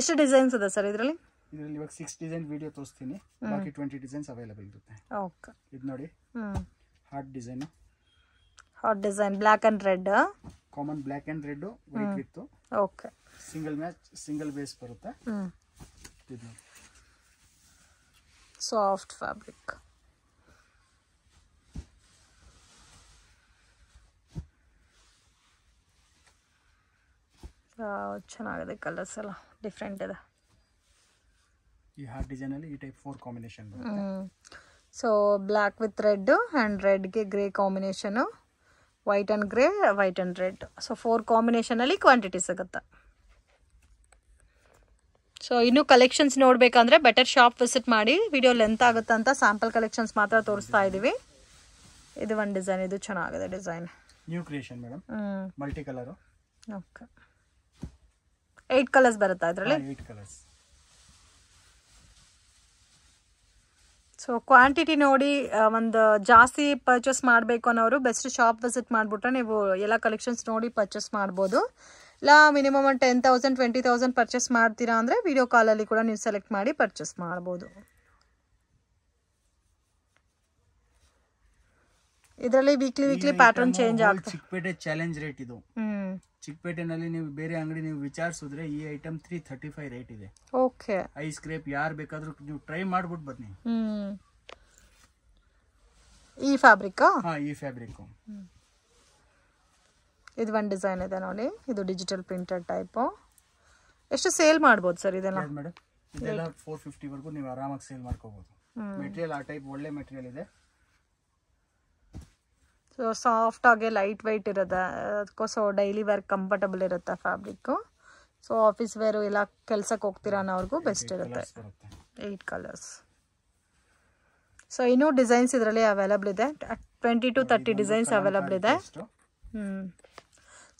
ಎಷ್ಟು ಡಿಸೈನ್ಸ್ ಇದೆ ಸರ್ ಇದರಲ್ಲಿ ಇದರಲ್ಲಿ ಇವಾಗ ಸಿಕ್ಸ್ ಡಿಸೈನ್ ವಿಡಿಯೋ ತೋರಿಸ್ತೀನಿ ಬಾಕಿ ಟ್ವೆಂಟಿ ಡಿಸೈನ್ಸ್ ಅವೈಲೇಬಲ್ ಇರುತ್ತೆ ಓಕೆ ಇದು ನೋಡಿ heart design hot design black and red common black and red white with okay single match single base ಬರುತ್ತೆ ಸಾಫ್ಟ್ hmm. ಫ್ಯಾಬ್ರಿಕ್ ಚೆನ್ನಾಗಿದೆ ಕಲರ್ಸ್ ಎಲ್ಲ ಡಿಫ್ರೆಂಟ್ ಇದೆ ಈ ಹಾರ್ಟ್ ಡಿಸೈನ್ ಅಲ್ಲಿ ಈ ಟೈಪ್ ಫೋರ್ ಕಾಂಬಿನೇಷನ್ ಬರುತ್ತೆ so black with red and ರೆಡ್ಗೆ grey combination white and grey white and red so four ಕಾಂಬಿನೇಷನಲ್ಲಿ ಕ್ವಾಂಟಿಟಿ ಸಿಗುತ್ತೆ ಸೊ ಇನ್ನೂ ಕಲೆಕ್ಷನ್ಸ್ ನೋಡಬೇಕಂದ್ರೆ ಬೆಟರ್ ಶಾಪ್ ವಿಸಿಟ್ ಮಾಡಿ ವಿಡಿಯೋ ಲೆಂತ್ ಆಗುತ್ತೆ ಅಂತ ಸ್ಯಾಂಪಲ್ ಕಲೆಕ್ಷನ್ಸ್ ಮಾತ್ರ ತೋರಿಸ್ತಾ ಇದ್ದೀವಿ ಇದು ಒಂದು ಡಿಸೈನ್ ಇದು ಚೆನ್ನಾಗಿದೆ design new creation madam multi colour okay eight colours ಬರುತ್ತಾ ಇದರಲ್ಲಿ ಏಟ್ ಕಲರ್ಸ್ ಸೊ ಕ್ವಾಂಟಿಟಿ ನೋಡಿ ಒಂದು ಜಾಸ್ತಿ ಪರ್ಚೇಸ್ ಮಾಡಬೇಕು ಅನ್ನೋರು ಬೆಸ್ಟ್ ಶಾಪ್ ವಿಸಿಟ್ ಮಾಡಿಬಿಟ್ರೆ ನೀವು ಎಲ್ಲ ಕಲೆಕ್ಷನ್ಸ್ ನೋಡಿ ಪರ್ಚೇಸ್ ಮಾಡ್ಬೋದು ಇಲ್ಲ minimum ten thousand twenty thousand purchase ಮಾಡ್ತೀರಾ ಅಂದರೆ ವಿಡಿಯೋ ಕಾಲಲ್ಲಿ ಕೂಡ ನೀವು ಸೆಲೆಕ್ಟ್ ಮಾಡಿ ಪರ್ಚೇಸ್ ಮಾಡ್ಬೋದು ಇದರಲ್ಲಿ ವೀಕ್ಲಿ ವೀಕ್ಲಿ ಪ್ಯಾಟರ್ನ್ ಚೇಂಜ್ ಆಗುತ್ತೆ ಚಿಕ್ಕಪೇಟೆ ಚಾಲೆಂಜ್ ರೇಟ್ ಇದು ಚಿಕ್ಕಪೇಟೆನಲ್ಲಿ ನೀವು ಬೇರೆ ಅಂಗಡಿ ನೀವು ವಿಚಾರಿಸಿದ್ರೆ ಈ item three thirty five rate ಇದೆ ಓಕೆ ಐಸ್ ಕ್ರೇಪ್ ಯಾರು ಬೇಕಾದ್ರೂ ನೀವು ಟ್ರೈ ಮಾಡ್ಬಿಟ್ಟು ಬನ್ನಿ ಈ ಫ್ಯಾಬ್ರಿಕ್ ಹಾಂ ಈ ಫ್ಯಾಬ್ರಿಕ್ ಇದು ಒಂದು ಡಿಸೈನ್ ಇದೆ ನೋಡಿ ಇದು ಡಿಜಿಟಲ್ ಪ್ರಿಂಟೆಡ್ ಟೈಪ್ ಎಷ್ಟು ಸೇಲ್ ಮಾಡ್ಬೋದು ಸರ್ ಇದೆಲ್ಲ ಮೇಡಮ್ ಇದೆಲ್ಲ ಫೋರ್ ಫಿಫ್ಟಿವರೆಗೂ ನೀವು ಆರಾಮಾಗಿ ಸೇಲ್ ಮಾಡ್ಕೋಬೋದು ಮೆಟೀರಿಯಲ್ ಆ ಟೈಪ್ ಒಳ್ಳೆ ಮೆಟೀರಿಯಲ್ ಇದೆ ಸೊ ಸಾಫ್ಟ್ ಲೈಟ್ ವೆಯ್ಟ್ ಇರೋದ ಅದಕ್ಕೂ ಡೈಲಿ ವೇರ್ ಕಂಫರ್ಟಬಲ್ ಇರುತ್ತೆ ಫ್ಯಾಬ್ರಿಕ್ಕು ಸೊ ಆಫೀಸ್ ವೇರು ಇಲ್ಲ ಕೆಲ್ಸಕ್ಕೆ ಹೋಗ್ತೀರ ಅವ್ರಿಗೂ ಬೆಸ್ಟ್ ಇರುತ್ತೆ ಏಯ್ಟ್ ಕಲರ್ಸ್ ಸೊ ಇನ್ನೂ ಡಿಸೈನ್ಸ್ ಇದರಲ್ಲಿ ಅವೈಲಬಲ್ ಇದೆ twenty to thirty designs available ಇದೆ ಹ್ಞೂ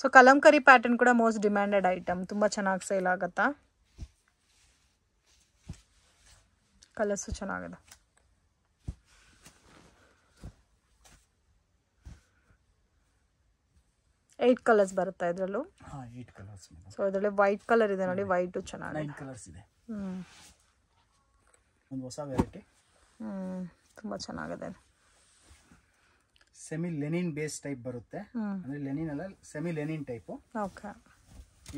ಸೊ ಕಲಂಕರಿ ಪ್ಯಾಟರ್ನ್ ಕೂಡ ಮೋಸ್ಟ್ ಡಿಮ್ಯಾಂಡೆಡ್ ಐಟಮ್ ತುಂಬ ಚೆನ್ನಾಗಿ ಸೇಲ್ ಆಗುತ್ತಾ ಕಲರ್ಸು ಚೆನ್ನಾಗಿದೆ ಏಟ್ ಕಲರ್ಸ್ ಬರುತ್ತಾ ಇದರಲ್ಲೂ ಹಾಂ ಏಟ್ ಕಲರ್ಸ್ ಸೊ ಇದರಲ್ಲಿ ವೈಟ್ ಕಲರ್ ಇದೆ ನೋಡಿ ವೈಟು ಚೆನ್ನಾಗಿ ನೈನ್ ಕಲರ್ಸ್ ಇದೆ ಹ್ಮ್ ಒಂದು ಹೊಸ ವೆರೈಟಿ ಹ್ಮ್ ತುಂಬ ಚೆನ್ನಾಗಿದೆ ಸೆಮಿ ಲೆನಿನ್ ಬೇಸ್ ಟೈಪ್ ಬರುತ್ತೆ ಅಂದ್ರೆ ಲೆನಿನ್ ಅಲ್ಲ ಸೆಮಿ ಲೆನಿನ್ ಟೈಪ್ ಓಕೆ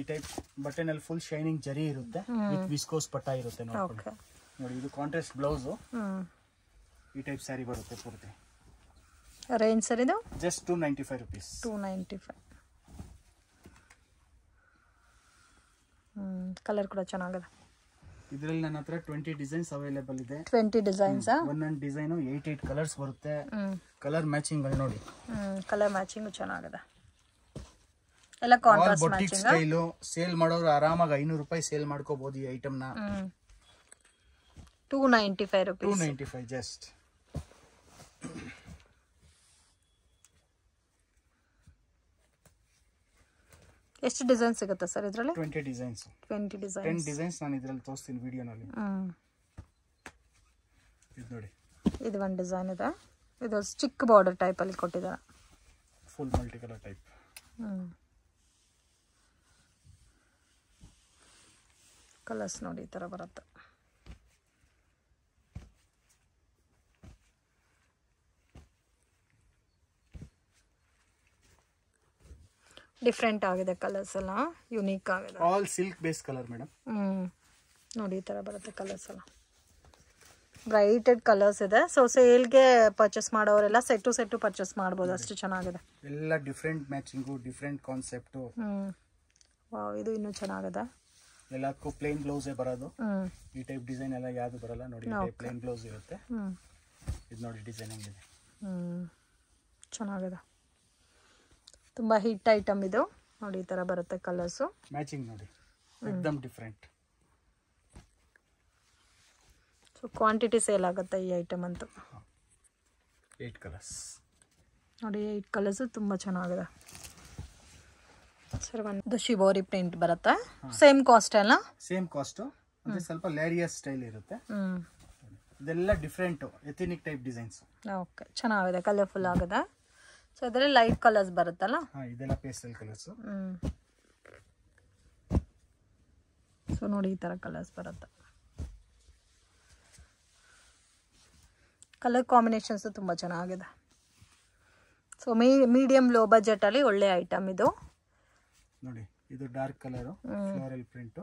ಈ ಟೈಪ್ ಬಟ್ಟೆನಲ್ಲಿ ಫುಲ್ ಶೈನಿಂಗ್ ಜರಿ ಇರುತ್ತೆ ವಿತ್ ವಿಸ್ಕೋಸ್ ಪಟ್ಟ ಇರುತ್ತೆ ನೋಡಿ ನೋಡಿ ಇದು ಕಾಂಟ್ರಾಸ್ಟ್ ಬ್ಲೌಸು ಈ ಟೈಪ್ ಸ್ಯಾರಿ ಬರುತ್ತೆ ಪೂರ್ತಿ ರೇಂಜ್ ಸರ್ ಇದು just two ninety five rupees two ninety five colour ಕೂಡ ಚೆನ್ನಾಗಿದೆ ಇದರಲ್ಲಿ ನನ್ನ ಹತ್ರ ಟ್ವೆಂಟಿ ಡಿಸೈನ್ಸ್ ಅವೈಲೇಬಲ್ ಇದೆ ಟ್ವೆಂಟಿ ಡಿಸೈನ್ಸ್ ಒಂದೊಂದು ಡಿಸೈನು ಏಟ್ ಏಟ್ ಕಲರ್ಸ್ ಬರುತ್ತೆ ಕಲರ್ ಮ್ಯಾಚಿಂಗ್ ಅಲ್ಲಿ ನೋಡಿ ಹ್ಞೂ ಕಲರ್ ಮ್ಯಾಚಿಂಗು ಚೆನ್ನಾಗಿದೆ ಎಲ್ಲ ಕಾಂಟ್ರಾಸ್ಟ್ ಮ್ಯಾಚಿಂಗ್ ಸ್ಟೈಲು ಸೇಲ್ ಮಾಡೋರು ಆರಾಮಾಗಿ 500 ರೂಪಾಯಿ ಸೇಲ್ ಮಾಡ್ಕೋಬಹುದು ಈ ಐಟಂನ 295 ರೂಪಾಯಿ 295 ಜಸ್ಟ್ ಎಷ್ಟು ಡಿಸೈನ್ ಸಿಗುತ್ತೆ ಸರ್ ಇದರಲ್ಲಿ twenty designs twenty design ten designs ನಾನು ಇದರಲ್ಲಿ ತೋರಿಸ್ತೀನಿ ವಿಡಿಯೋನಲ್ಲಿ ಇದು ನೋಡಿ ಇದು ಒಂದು ಡಿಸೈನ್ ಇದೆ ಇದು ಸ್ಟಿಕ್ ಬಾರ್ಡರ್ ಟೈಪಲ್ಲಿ ಕೊಟ್ಟಿದ್ದಾರೆ full multi colour type colours ನೋಡಿ ಈ ಥರ ಬರುತ್ತೆ ಡಿಫ್ರೆಂಟ್ ಆಗಿದೆ ಕಲರ್ಸ್ ಎಲ್ಲ ಯುನೀಕ್ ಆಗಿದೆ all silk base colour madam ಹ್ಞೂ ನೋಡಿ ಈ ಥರ ಬರುತ್ತೆ ಕಲರ್ಸ್ ಎಲ್ಲ ಬ್ರೈಟೆಡ್ ಕಲರ್ಸ್ ಇದೆ ಸೊ ಸೇಲ್ಗೆ ಪರ್ಚೇಸ್ ಮಾಡೋರೆಲ್ಲ ಸೆಟ್ಟು ಸೆಟ್ಟು ಪರ್ಚೇಸ್ ಮಾಡ್ಬೋದು ಅಷ್ಟು ಚೆನ್ನಾಗಿದೆ ಎಲ್ಲ different matching different concept wow ಇದು ಇನ್ನೂ ಚೆನ್ನಾಗಿದೆ ಎಲ್ಲಕ್ಕೂ ಪ್ಲೇನ್ ಬ್ಲೌಸೇ ಬರೋದು ಈ ಟೈಪ್ ಡಿಸೈನ್ ಎಲ್ಲ ಯಾವುದು ಬರಲ್ಲ ನೋಡಿ ಪ್ಲೇನ್ ಬ್ಲೌಸ್ ಇರುತ್ತೆ ಇದು ನೋಡಿ ಡಿಸೈನಿಂಗ್ ಇದೆ ಚೆನ್ನಾಗಿದೆ ತುಂಬ ಹಿಟ್ ಐಟಮ್ ಇದು ನೋಡಿ ಈ ತರ ಬರುತ್ತೆ ಕಲರ್ಸು ಮ್ಯಾಚಿಂಗ್ ನೋಡಿ ಎಕ್ದಮ್ ಡಿಫ್ರೆಂಟ್ ಸೊ ಕ್ವಾಂಟಿಟಿ ಸೇಲ್ ಆಗುತ್ತೆ ಈ ಐಟಮ್ ಅಂತೂ ಏಟ್ ಕಲರ್ಸ್ ನೋಡಿ ಏಯ್ಟ್ ಕಲರ್ಸು ತುಂಬ ಚೆನ್ನಾಗಿದೆ ಸರ್ ಒಂದು ಶಿಬೋರಿ ಪ್ರಿಂಟ್ ಬರುತ್ತೆ ಸೇಮ್ ಕಾಸ್ಟ್ ಅಲ್ಲ ಸೇಮ್ ಕಾಸ್ಟ್ ಅಂದ್ರೆ ಸ್ವಲ್ಪ ಲೇರಿಯಸ್ ಸ್ಟೈಲ್ ಇರುತ್ತೆ ಇದೆಲ್ಲ different ethnic type designs okay ಚೆನ್ನಾಗಿದೆ ಕಲರ್ಫುಲ್ ಆಗಿದೆ ಸೊ ಇದರಲ್ಲಿ ಲೈಟ್ ಕಲರ್ಸ್ ಬರುತ್ತಲ್ಲ ಇದೆಲ್ಲ ಪೇಸ್ಟಲ್ ಕಲರ್ಸ್ ಸೊ ನೋಡಿ ಈ ಥರ ಕಲರ್ಸ್ ಬರುತ್ತೆ ಕಲರ್ ಕಾಂಬಿನೇಷನ್ಸು ತುಂಬ ಚೆನ್ನಾಗಿದೆ ಸೊ ಮೀ ಮೀಡಿಯಮ್ ಲೋ ಬಜೆಟಲ್ಲಿ ಒಳ್ಳೆ ಐಟಮ್ ಇದು ನೋಡಿ ಇದು ಡಾರ್ಕ್ ಕಲರು ಫ್ಲೋರಲ್ ಪ್ರಿಂಟು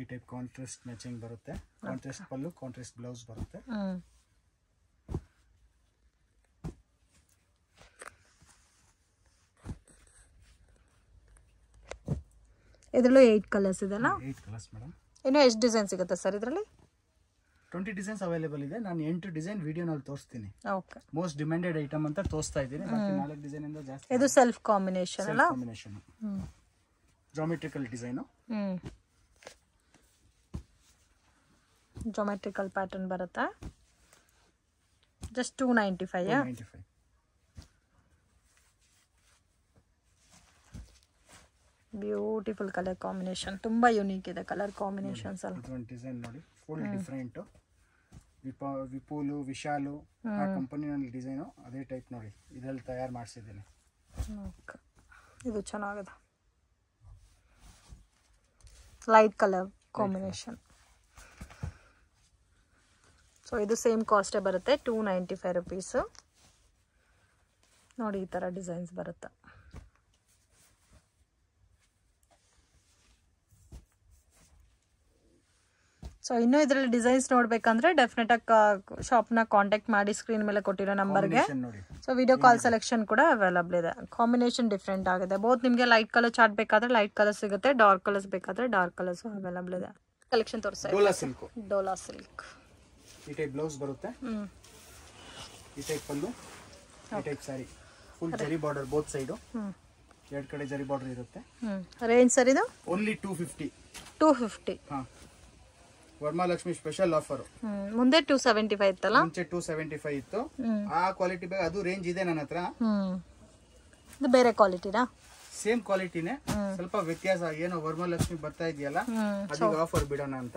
ಈ ಟೈಪ್ ಕಾಂಟ್ರಾಸ್ಟ್ ಮ್ಯಾಚಿಂಗ್ ಬರುತ್ತೆ ಕಾಂಟ್ರಾಸ್ಟ್ ಪಲ್ಲು ಕಾಂಟ್ರಾಸ್ಟ್ ಬ್ಲೌಸ್ ಬರುತ್ತೆ ಇದರಲ್ಲೂ ಏಯ್ಟ್ ಕಲರ್ಸ್ ಇದೆಲ್ಲ ಏಯ್ಟ್ ಕಲರ್ಸ್ ಮೇಡಮ್ ಇನ್ನು ಎಷ್ಟು ಡಿಸೈನ್ ಸಿಗುತ್ತೆ ಸರ್ ಇದರಲ್ಲಿ ಟ್ವೆಂಟಿ ಡಿಸೈನ್ಸ್ ಅವೈಲೇಬಲ್ ಇದೆ ನಾನು ಎಂಟು ಡಿಸೈನ್ ವಿಡಿಯೋನಲ್ಲಿ ತೋರಿಸ್ತೀನಿ ಓಕೆ ಮೋಸ್ಟ್ ಡಿಮ್ಯಾಂಡೆಡ್ ಐಟಮ್ ಅಂತ ತೋರಿಸ್ತಾ ಇದ್ದೀನಿ ನಾಲ್ಕು ಡಿಸೈನ್ ಇಂದ ಜಾಸ್ತಿ ಇದು ಸೆಲ್ಫ್ ಕಾಂಬಿನೇಷನ್ ಅಲ್ಲ combination geometrical design geometrical pattern ಬರುತ್ತಾ just two ninety five ninety five beautiful colour combination ತುಂಬ ಯೂನಿಕ್ ಇದೆ ಕಲರ್ ಕಾಂಬಿನೇಷನ್ಸ್ ಅಲ್ಲಿ ಡಿಸೈನ್ ನೋಡಿ ಫುಲ್ ಡಿಫ್ರೆಂಟ್ ವಿಪುಲ್ ವಿಶಾಲ್ ವಿಶಾಲು ಆ ಕಂಪನಿನಲ್ಲಿ ಡಿಸೈನ್ ಅದೇ ಟೈಪ್ ನೋಡಿ ಇದರಲ್ಲಿ ತಯಾರು ಮಾಡಿಸಿದ್ದೀನಿ ಇದು ಚೆನ್ನಾಗಿದೆ ಲೈಟ್ ಕಲರ್ ಕಾಂಬಿನೇಷನ್ ಸೊ ಇದು ಸೇಮ್ ಕಾಸ್ಟೇ ಬರುತ್ತೆ ಟೂ ನೈಂಟಿ ಫೈವ್ ರುಪೀಸು ನೋಡಿ ಈ ಥರ ಡಿಸೈನ್ಸ್ ಬರುತ್ತೆ ಸೊ ಇನ್ನೂ ಇದರಲ್ಲಿ ಡಿಸೈನ್ಸ್ ನೋಡಬೇಕಂದ್ರೆ ಡೆಫಿನೆಟ್ ಆಗಿ ಶಾಪ್ನ ಕಾಂಟ್ಯಾಕ್ಟ್ ಮಾಡಿ ಸ್ಕ್ರೀನ್ ಮೇಲೆ ಕೊಟ್ಟಿರೋ ನಂಬರ್ಗೆ ಸೊ ವಿಡಿಯೋ ಕಾಲ್ ಸೆಲೆಕ್ಷನ್ ಕೂಡ ಅವೈಲಬಲ್ ಇದೆ ಕಾಂಬಿನೇಷನ್ ಡಿಫ್ರೆಂಟ್ ಆಗಿದೆ ಬೋತ್ ನಿಮಗೆ ಲೈಟ್ ಕಲರ್ ಚಾರ್ಟ್ ಬೇಕಾದ್ರೆ ಲೈಟ್ ಕಲರ್ ಸಿಗುತ್ತೆ ಡಾರ್ಕ್ ಕಲರ್ಸ್ ಬೇಕಾದ್ರೆ ಡಾರ್ಕ್ ಕಲರ್ಸ್ ಅವೈಲಬಲ್ ಇದೆ ಕಲೆಕ್ಷನ್ ತೋರಿಸ್ತಾ ಡೋಲಾ ಸಿಲ್ಕ್ ಡೋಲಾ ಸಿಲ್ಕ್ ಈ ಟೈಪ್ ಬ್ಲೌಸ್ ಬರುತ್ತೆ ಈ ಟೈಪ್ ಪಲ್ಲು ಈ type sari full zari border both side ಎರಡು ಕಡೆ ಜರಿ ಬಾರ್ಡರ್ ಇರುತ್ತೆ ರೇಂಜ್ ಸರ್ ಇದು ಓನ್ಲಿ 250 250 ಹಾ ವರ್ಮಹಾಲಕ್ಷ್ಮಿ ಸ್ಪೆಷಲ್ ಆಫರ್ ಮುಂದೆ ಟೂ ಸೆವೆಂಟಿ ಫೈವ್ ಇತ್ತಲ್ಲ ಮುಂಚೆ ಟೂ ಸೆವೆಂಟಿ ಫೈವ್ ಇತ್ತು ಆ ಕ್ವಾಲಿಟಿ ಬೇಗ ಅದು ರೇಂಜ್ ಇದೆ ನನ್ನ ಹತ್ರ ಇದು ಬೇರೆ ಕ್ವಾಲಿಟಿನಾ ಸೇಮ್ ಕ್ವಾಲಿಟಿನೇ ಸ್ವಲ್ಪ ವ್ಯತ್ಯಾಸ ಏನೋ ವರ್ಮಹಾಲಕ್ಷ್ಮಿ ಬರ್ತಾ ಇದೆಯಲ್ಲ ಅದಕ್ಕೆ ಆಫರ್ ಬಿಡೋಣ ಅಂತ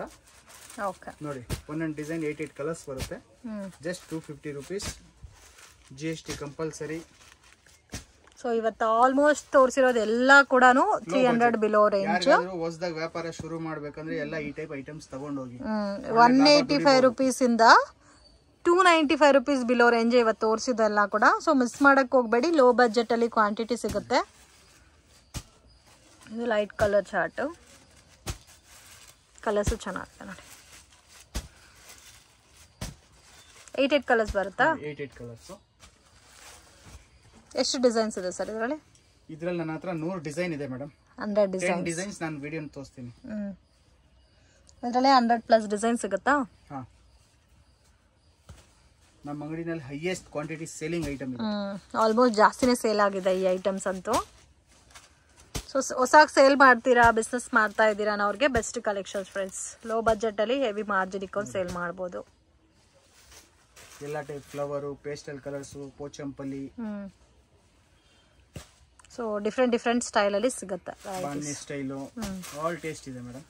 ಓಕೆ ನೋಡಿ ಒಂದೊಂದು ಡಿಸೈನ್ ಏಯ್ಟ್ ಏಟ್ ಕಲರ್ಸ್ ಬರುತ್ತೆ just two fifty rupees G S T compulsory so ಇವತ್ತು ಆಲ್ಮೋಸ್ಟ್ ತೋರಿಸಿರೋದು ಎಲ್ಲ ಕೂಡ ತ್ರೀ ಹಂಡ್ರೆಡ್ ಬಿಲೋ ರೇಂಜ್ ಹೊಸದಾಗ ವ್ಯಾಪಾರ ಶುರು ಮಾಡ್ಬೇಕಂದ್ರೆ ಎಲ್ಲ ಈ ಟೈಪ್ ಐಟಮ್ಸ್ ತಗೊಂಡೋಗಿ ಒನ್ ಏಯ್ಟಿ ಫೈವ್ ರುಪೀಸ್ ಇಂದ two ninety five rupees below range ಇವತ್ತು ತೋರಿಸಿದೆಲ್ಲ ಕೂಡ ಸೊ ಮಿಸ್ ಮಾಡಕ್ ಹೋಗ್ಬೇಡಿ ಲೋ ಬಜೆಟ್ ಅಲ್ಲಿ ಕ್ವಾಂಟಿಟಿ ಸಿಗುತ್ತೆ ಇದು ಲೈಟ್ ಕಲರ್ ಚಾರ್ಟು ಕಲರ್ಸು ಚೆನ್ನಾಗುತ್ತೆ ನೋಡಿ ಏಯ್ಟ್ ಏಟ್ ಕಲರ್ಸ್ ಬರುತ್ತಾ ಏಟ್ ಏಟ್ ಕಲರ್ಸು ಎಷ್ಟು ಡಿಸೈನ್ಸ್ ಇದೆ ಸರ್ ಇದರಲ್ಲಿ ಇದರಲ್ಲಿ ನನ್ನ ಹತ್ರ ನೂರು ಡಿಸೈನ್ ಇದೆ ಮೇಡಮ್ ಹಂಡ್ರೆಡ್ ಡಿಸೈನ್ ಡಿಸೈನ್ಸ್ ನಾನು ವಿಡಿಯೋ ತೋರಿಸ್ತೀನಿ ಅದರಲ್ಲಿ ಹಂಡ್ರೆಡ್ ಪ್ಲಸ್ ಡಿಸೈನ್ ಸಿಗುತ್ತಾ ಹಾಂ ನಮ್ಮ ಅಂಗಡಿನಲ್ಲಿ ಹೈಯೆಸ್ಟ್ ಕ್ವಾಂಟಿಟಿ ಸೇಲಿಂಗ್ ಐಟಮ್ ಇದೆ ಆಲ್ಮೋಸ್ಟ್ ಜಾಸ್ತಿನೇ ಸೇಲ್ ಆಗಿದೆ ಈ ಐಟಮ್ಸ್ ಅಂತೂ ಸೊ ಹೊಸಾಗಿ ಸೇಲ್ ಮಾಡ್ತೀರಾ ಬಿಸ್ನೆಸ್ ಮಾಡ್ತಾ ಇದ್ದೀರಾ ಅನ್ನೋರಿಗೆ ಬೆಸ್ಟ್ ಕಲೆಕ್ಷನ್ಸ್ ಫ್ರೆಂಡ್ಸ್ ಲೋ ಬಜೆಟಲ್ಲಿ ಹೆವಿ ಮಾರ್ಜಿನ್ ಇಕ್ಕೊಂಡು ಸೇಲ್ ಮಾಡ್ಬೋದು ಎಲ್ಲ type flower pastel colours Pochampally so different different ಅಲ್ಲಿ ಸಿಗುತ್ತೆ ಮೇಡಮ್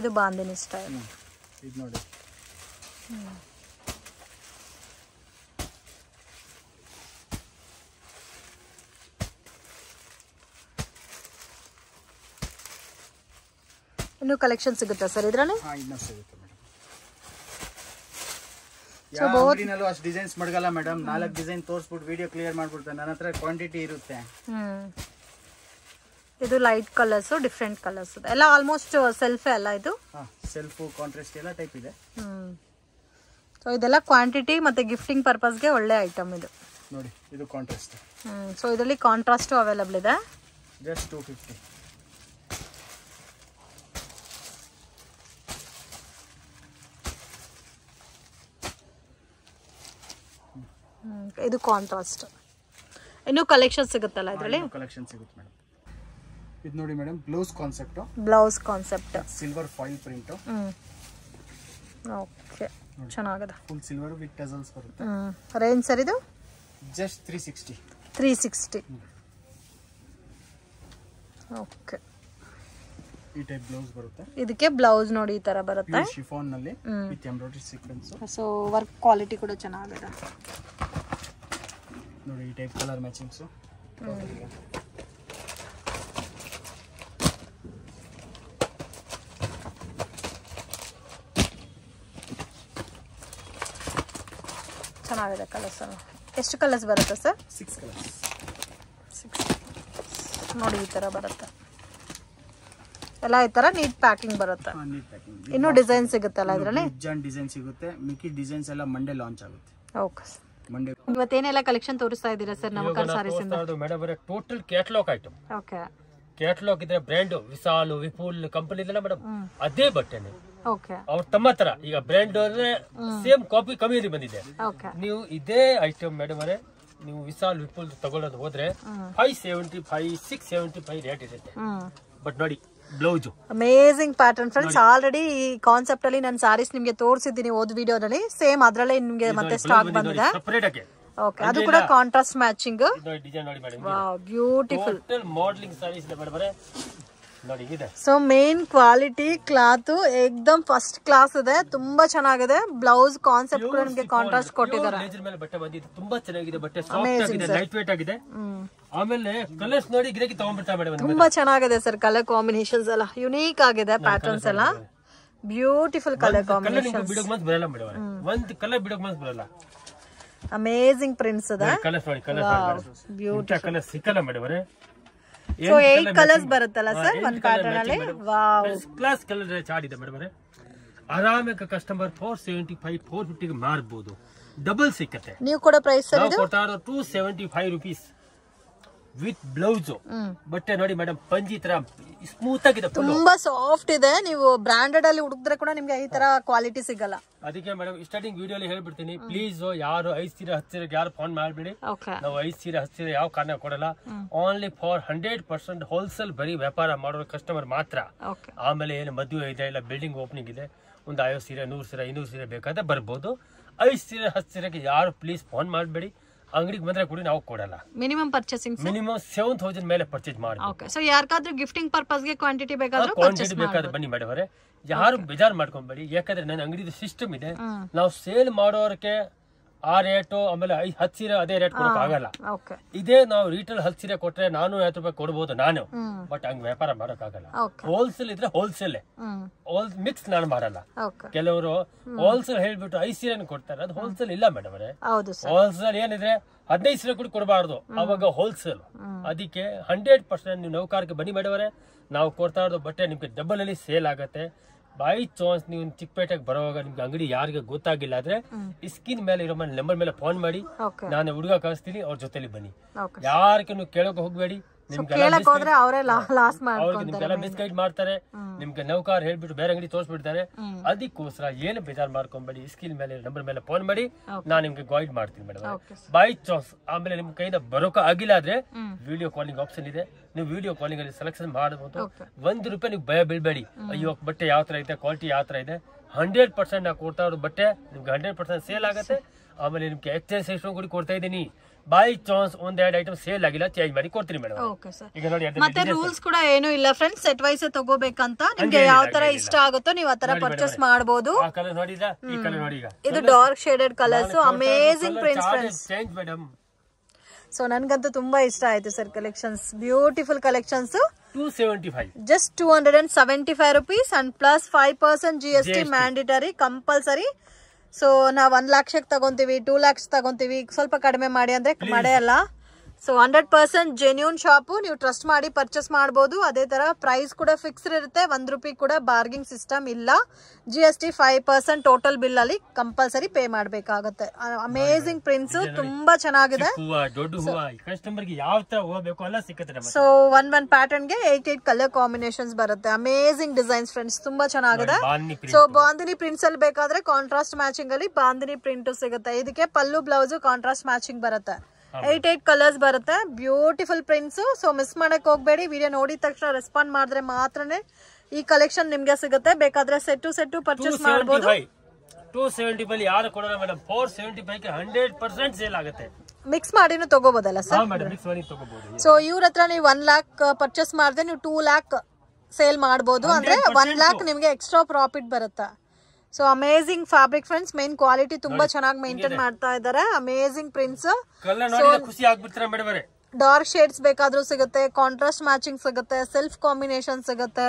ಇದು ಬಾಂದಿನಿ ಸ್ಟೈಲ್ ಇದು ನೋಡಿ ಇನ್ನೂ ಕಲೆಕ್ಷನ್ ಸಿಗುತ್ತಾ ಸರ್ ಇದರಲ್ಲಿ ಸಿಗುತ್ತೆ ಸೊ ಬೋತ್ ಅಷ್ಟು ಡಿಸೈನ್ಸ್ ಮಡಗಲ್ಲ ಮೇಡಮ್ ನಾಲ್ಕು ಡಿಸೈನ್ ತೋರಿಸ್ಬಿಟ್ಟು ವಿಡಿಯೋ ಕ್ಲಿಯರ್ ಮಾಡ್ಬಿಡ್ತಾರೆ ನನ್ನ ಹತ್ರ ಕ್ವಾಂಟಿಟಿ ಇರುತ್ತೆ ಇದು ಲೈಟ್ ಕಲರ್ಸ್ ಡಿಫ್ರೆಂಟ್ ಕಲರ್ಸ್ ಎಲ್ಲ ಆಲ್ಮೋಸ್ಟ್ ಸೆಲ್ಫ್ ಅಲ್ಲ ಇದು ಸೆಲ್ಫ್ ಕಾಂಟ್ರಾಸ್ಟ್ ಎಲ್ಲ ಟೈಪ್ ಇದೆ ಸೊ ಇದೆಲ್ಲ ಕ್ವಾಂಟಿಟಿ ಮತ್ತೆ ಗಿಫ್ಟಿಂಗ್ ಪರ್ಪಸ್ಗೆ ಒಳ್ಳೆ ಐಟಮ್ ಇದು ನೋಡಿ ಇದು ಕಾಂಟ್ರಾಸ್ಟ್ ಸೊ ಇದರಲ್ಲಿ ಕಾಂಟ್ರಾಸ್ಟು ಅವೈಲಬಲ್ ಇದೆ ಜಸ್ಟ್ ಟೂ ಫಿಫ್ಟಿ ಇದು ಕಾಂಟ್ರಾಸ್ಟ್ ಇನ್ನು ಕಲೆಕ್ಷನ್ ಸಿಗುತ್ತಲ್ಲ ಇದರಲ್ಲಿ ಕಲೆಕ್ಷನ್ ಸಿಗುತ್ತೆ ಮೇಡಮ್ ಇದು ನೋಡಿ madam blouse concept blouse concept silver foil print okay ಚೆನ್ನಾಗಿದೆ ಫುಲ್ ಸಿಲ್ವರ್ ವಿತ್ ಟೆಸಲ್ಸ್ ಬರುತ್ತೆ ರೇಂಜ್ ಸರ್ ಇದು ಜಸ್ಟ್ 360 360 ತ್ರೀ ಸಿಕ್ಸ್ಟಿ ಓಕೆ ಈ ಟೈಪ್ ಬ್ಲೌಸ್ ಬರುತ್ತೆ ಇದಕ್ಕೆ ಬ್ಲೌಸ್ ನೋಡಿ ಈ ತರ ಬರುತ್ತೆ ಶಿಫಾನ್ ನಲ್ಲಿ with embroidery sequins so work quality ಕೂಡ ಚೆನ್ನಾಗಿದೆ ನೋಡಿ ಈ ಟೈಪ್ ಕಲರ್ ಮ್ಯಾಚಿಂಗ್ಸ್ ಚೆನ್ನಾಗಿದೆ ಕಲರ್ಸ್ ಎಷ್ಟು ಕಲರ್ಸ್ ಬರುತ್ತೆ ಸರ್ ಸಿಕ್ಸ್ ಕಲರ್ಸ್ ಸಿಕ್ಸ್ ನೋಡಿ ಈ ಥರ ಬರುತ್ತೆ ಎಲ್ಲ ಈ ತರ ನೀಟ್ ಪ್ಯಾಕಿಂಗ್ ಬರುತ್ತೆ ಇನ್ನು ಡಿಸೈನ್ ಸಿಗುತ್ತಲ್ಲ ಇದರಲ್ಲಿ ಡಿಸೈನ್ ಸಿಗುತ್ತೆ ಮಿಕ್ಕಿ ಡಿಸೈನ್ಸ್ ಎಲ್ಲ ಮಂಡೇ ಲಾಂಚ್ ಆಗುತ್ತೆ ಓಕೆ ಮಂಡೇ ಇವತ್ತೇನೆಲ್ಲ ಕಲೆಕ್ಷನ್ ತೋರಿಸ್ತಾ ಇದ್ದೀರಾ ಸರ್ ನಮಕಲ್ ಸಾರೀಸ್ ಇಂದ ಮೇಡಮ್ ಅವರೇ total catalogue item okay catalogue ಇದ್ರೆ ಬ್ರ್ಯಾಂಡ್ ವಿಶಾಲ್ ವಿಪುಲ್ ಕಂಪನಿ ಇದೆಲ್ಲ ಮೇಡಮ್ ಅದೇ ಬಟ್ಟೆನೆ ಅವ್ರ ತಮ್ಮ ತರ ಈಗ ಬ್ರ್ಯಾಂಡ್ ಅಂದ್ರೆ ಸೇಮ್ ಕಾಪಿ ಕಮ್ಮಿ ಬಂದಿದೆ ನೀವು ಇದೇ ಐಟಮ್ ಮೇಡಮ್ ಅವರೇ ನೀವು ವಿಶಾಲ್ ವಿಪುಲ್ ತಗೊಳ್ಳೋದು ಹೋದ್ರೆ five seventy five six seventy five rate ಇರುತ್ತೆ ಬಟ್ ನೋಡಿ blouse amazing pattern friends already ಈ ಕಾನ್ಸೆಪ್ಟ್ ಅಲ್ಲಿ ನಾನು ಸಾರೀಸ್ ನಿಮ್ಗೆ ತೋರಿಸಿದ್ದೀನಿ ಓದ್ ವಿಡಿಯೋದಲ್ಲಿ ಸೇಮ್ ಅದರಲ್ಲೇ ನಿಮ್ಗೆ ಮತ್ತೆ ಸ್ಟಾಕ್ ಬಂದಿದೆ ಓಕೆ ಅದು ಕೂಡ contrast matching beautiful modelling saris so main quality cloth ಏಕ್ದಮ್ ಫಸ್ಟ್ ಕ್ಲಾಸ್ ಇದೆ ತುಂಬಾ ಚೆನ್ನಾಗಿದೆ ಬ್ಲೌಸ್ ಕಾನ್ಸೆಪ್ಟ್ ಕೂಡ ನಿಮಗೆ ಕಾಂಟ್ರಾಸ್ಟ್ ಕೊಟ್ಟಿದ್ದಾರೆ ತುಂಬಾ ಚೆನ್ನಾಗಿದೆ ಸರ್ ಕಲರ್ ಕಾಂಬಿನೇಷನ್ಸ್ ಎಲ್ಲ ಯುನೀಕ್ ಆಗಿದೆ ಪ್ಯಾಟರ್ನ್ಸ್ ಎಲ್ಲ ಬ್ಯೂಟಿಫುಲ್ ಕಲರ್ ಕಾಂಬಿನೇಷನ್ ಪ್ರಿಂಟ್ಸ್ ಇದೆ ಸಿಕ್ಕಲ್ಲ ಸೊ ಏಟ್ ಕಲರ್ಸ್ ಬರುತ್ತಲ್ಲ ಸರ್ ಕ್ಲಾಸ್ ಕಲರ್ ಮೇಡಮ್ ಆರಾಮ customer four seventy five four ಫಿಫ್ಟಿಗೆ ಮಾರ್ಬೋದು ಡಬಲ್ ಸಿಕ್ಕತ್ತೆ ನೀವು ಕೂಡ price seventy five rupees with blouse ಬಟ್ಟೆ ನೋಡಿ ಮೇಡಮ್ ಪಂಜಿ ತರ ಸ್ಮೂತ್ ಆಗಿದೆ ತುಂಬಾ ಸಾಫ್ಟ್ ಇದೆ ನೀವು ಬ್ರಾಂಡೆಡ್ ಅಲ್ಲಿ ಹುಡುಕಿದ್ರೆ ಕೂಡ ನಿಮ್ಗೆ ಈ ತರ ಕ್ವಾಲಿಟಿ ಸಿಗಲ್ಲ ಅದಕ್ಕೆ ಮೇಡಮ್ ಸ್ಟಾರ್ಟಿಂಗ್ ವಿಡಿಯೋ ಅಲ್ಲಿ ಹೇಳ್ಬಿಡ್ತೀನಿ ಪ್ಲೀಸ್ ಯಾರು ಐದ್ ಸೀರೆ ಹತ್ತಿರ ಯಾರು ಫೋನ್ ಮಾಡ್ಬೇಡಿ ನಾವು ಐದ್ ಸೀರೆ ಹತ್ತಿರ ಯಾವ ಕಾರಣ ಕೊಡಲ್ಲ only for hundred percent wholesale ಬರೀ ವ್ಯಾಪಾರ ಮಾಡೋ ಕಸ್ಟಮರ್ ಮಾತ್ರ ಆಮೇಲೆ ಏನು ಮದುವೆ ಇದೆ ಇಲ್ಲ ಬಿಲ್ಡಿಂಗ್ ಓಪನಿಂಗ್ ಇದೆ ಒಂದು ಐವತ್ತು ಸೀರೆ ನೂರು ಸೀರೆ ಇನ್ನೂರು ಸೀರೆ ಬೇಕಾದ್ರೆ ಬರ್ಬೋದು ಐದು ಸೀರೆ ಹತ್ತು ಸೀರೆಗೆ ಯಾರು ಪ್ಲೀಸ್ ಫೋನ್ ಮಾಡಬೇಡಿ ಅಂಗಡಿಗೆ ಬಂದ್ರೆ ಕೂಡ ನಾವು ಕೊಡಲ್ಲ minimum purchasing minimum seven thousand ಮೇಲೆ ಪರ್ಚೇಸ್ ಮಾಡಿ ಸೊ ಗಿಫ್ಟಿಂಗ್ ಪರ್ಪಸ್ ಗೆ ಕ್ವಾಂಟಿಟಿ ಬೇಕಾದ್ರೆ ಕ್ವಾಂಟಿಟಿ ಬನ್ನಿ ಮೇಡಮ್ ಅವರೇ ಯಾರು ಬೇಜಾರ್ ಮಾಡ್ಕೊಂಬೇಡಿ ಯಾಕಂದ್ರೆ ನನ್ನ ಅಂಗಡಿದು ಸಿಸ್ಟಮ್ ಇದೆ ನಾವು ಸೇಲ್ ಮಾಡೋರಕ್ಕೆ ಆ ರೇಟು ಆಮೇಲೆ ಐ ಹತ್ತು ಸೀರೆ ಅದೇ ರೇಟ್ ಕೊಡಕ್ ಆಗಲ್ಲ ಇದೇ ನಾವು ರೀಟೇಲ್ ಹತ್ತು ಸೀರೆ ಕೊಟ್ರೆ ನಾನು ಐವತ್ತು ರೂಪಾಯಿ ಕೊಡ್ಬೋದು ನಾನು ಬಟ್ ಹಂಗ್ ವ್ಯಾಪಾರ ಮಾಡಕ್ ಆಗಲ್ಲ ಹೋಲ್ಸೇಲ್ ಇದ್ರೆ ಹೋಲ್ಸೇಲ್ ಹೋಲ್ ಮಿಕ್ಸ್ ನಾನು ಮಾಡಲ್ಲ ಕೆಲವರು ಹೋಲ್ಸೇಲ್ ಹೇಳ್ಬಿಟ್ಟು ಐದು ಸೀರೆ ಕೊಡ್ತಾರೆ ಅದು ಹೋಲ್ಸೇಲ್ ಇಲ್ಲ ಮೇಡಮ್ ಅವರೇ ಹೋಲ್ಸೇಲ್ ಏನಿದ್ರೆ ಹದಿನೈದು ಸೀರೆ ಕೂಡ ಕೊಡಬಾರ್ದು ಅವಾಗ ಹೋಲ್ಸೇಲ್ ಅದಕ್ಕೆ ಹಂಡ್ರೆಡ್ ಪರ್ಸೆಂಟ್ ನೀವು ನೌಕಾರಕ್ಕೆ ಬನ್ನಿ ಮೇಡಮ್ ನಾವು ಕೊಡ್ತಾ ಇರೋದು ಬಟ್ಟೆ ನಿಮ್ಗೆ ಡಬಲ್ ಅಲ್ಲಿ ಸೇಲ್ ಆಗುತ್ತೆ ಬೈ ಚಾನ್ಸ್ ನೀವು ಚಿಕ್ಕಪೇಟೆಗೆ ಬರೋವಾಗ ನಿಮ್ಗೆ ಅಂಗಡಿ ಯಾರಿಗೆ ಗೊತ್ತಾಗಿಲ್ಲ ಆದ್ರೆ ಸ್ಕಿನ್ ಮೇಲೆ ಇರೋ ಮನೆ ನಂಬರ್ ಮೇಲೆ ಫೋನ್ ಮಾಡಿ ನಾನು ಹುಡುಗ ಕಳಿಸ್ತೀನಿ ಅವ್ರ ಜೊತೆಲಿ ಬನ್ನಿ ಯಾರಿಗೆ ನೀವು ಕೇಳೋಕೆ ಹೋಗ್ಬೇಡಿ ಮಾಡ್ತಾರೆ ನಿಮ್ಗೆ ನೌಕಾರ್ ಹೇಳ್ಬಿಟ್ಟು ಬೇರೆ ಅಂಗಡಿ ತೋರಿಸ್ಬಿಡ್ತಾರೆ ಅದಕ್ಕೋಸ್ಕರ ಏನು ಬೇಜಾರ್ ಮಾಡ್ಕೊಂಬೇಡಿ ಸ್ಕಿಲ್ ಮೇಲೆ ನಂಬರ್ ಮೇಲೆ ಫೋನ್ ಮಾಡಿ ನಾನು ನಿಮ್ಗೆ ಗೈಡ್ ಮಾಡ್ತೀನಿ ಮೇಡಮ್ ಬೈ ಚಾನ್ಸ್ ಆಮೇಲೆ ನಿಮ್ ಕೈಯಿಂದ ಬರೋಕ ಆಗಿಲ್ಲ ಆದ್ರೆ ವಿಡಿಯೋ ಕಾಲಿಂಗ್ ಆಪ್ಷನ್ ಇದೆ ನೀವು ವಿಡಿಯೋ ಕಾಲಿಂಗ್ ಅಲ್ಲಿ ಸೆಲೆಕ್ಷನ್ ಮಾಡಬಹುದು ಒಂದ್ ರೂಪಾಯಿ ನೀವು ಭಯ ಬೀಳ್ಬೇಡಿ ಅಯ್ಯೋ ಬಟ್ಟೆ ಯಾವ ತರ ಇದೆ ಕ್ವಾಲಿಟಿ ಯಾವ ತರ ಇದೆ ಹಂಡ್ರೆಡ್ ಪರ್ಸೆಂಟ್ ನಾವು ಕೊಡ್ತಾ ಇರೋ ಬಟ್ಟೆ ನಿಮ್ಗೆ ಹಂಡ್ರೆಡ್ ಪರ್ಸೆಂಟ್ ಸೇಲ್ ಆಗುತ್ತೆ ಆಮೇಲೆ ನಿಮ್ಗೆ ಎಕ್ಸ್ಚೇಂಜ್ ಸೆಷನ್ ಕೂಡ ಕೊಡ್ತಾ ಇದ್ದೀನಿ ಬೈ ಚಾನ್ಸ್ ಒಂದೆರಡು ಐಟಮ್ ಸೇಲ್ ಆಗಿಲ್ಲ ಚೇಂಜ್ ಮಾಡಿ ಕೊಡ್ತೀನಿ ಮೇಡಮ್ ಈಗ ನೋಡಿ ಮತ್ತೆ ರೂಲ್ಸ್ ಕೂಡ ಏನು ಇಲ್ಲ ಫ್ರೆಂಡ್ಸ್ ಸೆಟ್ ವೈಸ್ ತಗೋಬೇಕಂತ ನಿಮ್ಗೆ ಯಾವ ತರ ಇಷ್ಟ ಆಗುತ್ತೋ ನೀವು ಆ ತರ ಪರ್ಚೇಸ್ ಮಾಡಬಹುದು ಇದು dark shaded colours amazing prints friends change madam so ನನ್ಗಂತೂ ತುಂಬಾ ಇಷ್ಟ ಆಯ್ತು sir collections beautiful collections just two hundred and seventy five rupees and plus five percent G S T mandatory compulsory so ನಾವು one ಲಕ್ಷಕ್ಕೆ ತಗೊಂತೀವಿ two lakhs ತಗೊಂತೀವಿ ಸ್ವಲ್ಪ ಕಡಿಮೆ ಮಾಡಿ ಅಂದರೆ ಮಾಡೇ ಅಲ್ಲ so hundred percent genuine shop ನೀವು ಟ್ರಸ್ಟ್ ಮಾಡಿ ಪರ್ಚೇಸ್ ಮಾಡ್ಬೋದು ಅದೇ ಥರ ಪ್ರೈಸ್ ಕೂಡ ಫಿಕ್ಸ್ಡ್ ಇರುತ್ತೆ ಒಂದು ರುಪಿ ಕೂಡ ಬಾರ್ಗಿಂಗ್ ಸಿಸ್ಟಮ್ ಇಲ್ಲ G S T five percent total bill ಅಲ್ಲಿ ಕಂಪಲ್ಸರಿ ಪೇ ಮಾಡಬೇಕಾಗುತ್ತೆ ಅಮೇಝಿಂಗ್ ಪ್ರಿಂಟ್ಸ್ ತುಂಬಾ ಚೆನ್ನಾಗಿದೆ ಸೊ ಒನ್ ಒನ್ ಪ್ಯಾಟರ್ನ್ ಗೆ ಏಟ್ ಏಟ್ ಕಲರ್ ಕಾಂಬಿನೇಷನ್ಸ್ ಬರುತ್ತೆ ಅಮೇಸಿಂಗ್ ಡಿಸೈನ್ಸ್ ಫ್ರೆಂಡ್ಸ್ ತುಂಬಾ ಚೆನ್ನಾಗಿದೆ ಸೊ ಬಾಂದಿನಿ ಪ್ರಿಂಟ್ಸ್ ಅಲ್ಲಿ ಬೇಕಾದ್ರೆ ಕಾಂಟ್ರಾಸ್ಟ್ ಮ್ಯಾಚಿಂಗ್ ಅಲ್ಲಿ ಬಾಂದಿನಿ ಪ್ರಿಂಟ್ ಸಿಗುತ್ತೆ ಇದಕ್ಕೆ ಪಲ್ಲು ಬ್ಲೌಸ್ ಕಾಂಟ್ರಾಸ್ಟ್ ಮ್ಯಾಚಿಂಗ್ ಬರುತ್ತೆ ಏಟ್ ಏಟ್ ಕಲರ್ಸ್ ಬರುತ್ತೆ ಬ್ಯೂಟಿಫುಲ್ ಪ್ರಿಂಟ್ಸ್ ಸೊ ಮಿಸ್ ಮಾಡಕ್ ಹೋಗ್ಬೇಡಿ ವಿಡಿಯೋ ನೋಡಿದ ತಕ್ಷಣ ರೆಸ್ಪಾಂಡ್ ಮಾಡಿದ್ರೆ ಮಾತ್ರನೇ ಈ ಕಲೆಕ್ಷನ್ ನಿಮ್ಗೆ ಸಿಗುತ್ತೆ ಬೇಕಾದ್ರೆ ಸೆಟ್ ಟು ಸೆಟ್ ಪರ್ಚೇಸ್ ಮಾಡಬಹುದು ಟೂ ಸೆವೆಂಟಿ ಯಾರು ಕೊಡೋಣ ಮೇಡಮ್ ಫೋರ್ ಸೆವೆಂಟಿ ಸೇಲ್ ಆಗುತ್ತೆ ಮಿಕ್ಸ್ ಮಾಡಿನೂ ತಗೋಬೋದಲ್ಲ ಸರ್ ಸೊ ಇವ್ರ ಹತ್ರ ನೀವು ಒನ್ ಲ್ಯಾಕ್ ಪರ್ಚೇಸ್ ಮಾಡಿದ್ರೆ ನೀವು ಟೂ ಲ್ಯಾಕ್ ಸೇಲ್ ಮಾಡಬಹುದು ಅಂದ್ರೆ ಒನ್ ಲ್ಯಾಕ್ ನಿಮ್ಗೆ ಎಕ್ಸ್ಟ್ರಾ ಪ್ರಾಫಿಟ್ ಬರುತ್ತಾ so amazing fabric friends main quality ತುಂಬಾ ಚೆನ್ನಾಗಿ ಮೇಂಟೈನ್ ಮಾಡ್ತಾ ಇದ್ದಾರೆ ಅಮೇಸಿಂಗ್ ಪ್ರಿಂಟ್ಸ್ ಖುಷಿ ಆಗ್ಬಿಡ್ತಾರೆ ಡಾರ್ಕ್ ಶೇಡ್ಸ್ ಬೇಕಾದ್ರೂ ಸಿಗುತ್ತೆ ಕಾಂಟ್ರಾಸ್ಟ್ ಮ್ಯಾಚಿಂಗ್ ಸಿಗುತ್ತೆ ಸೆಲ್ಫ್ ಕಾಂಬಿನೇಷನ್ ಸಿಗುತ್ತೆ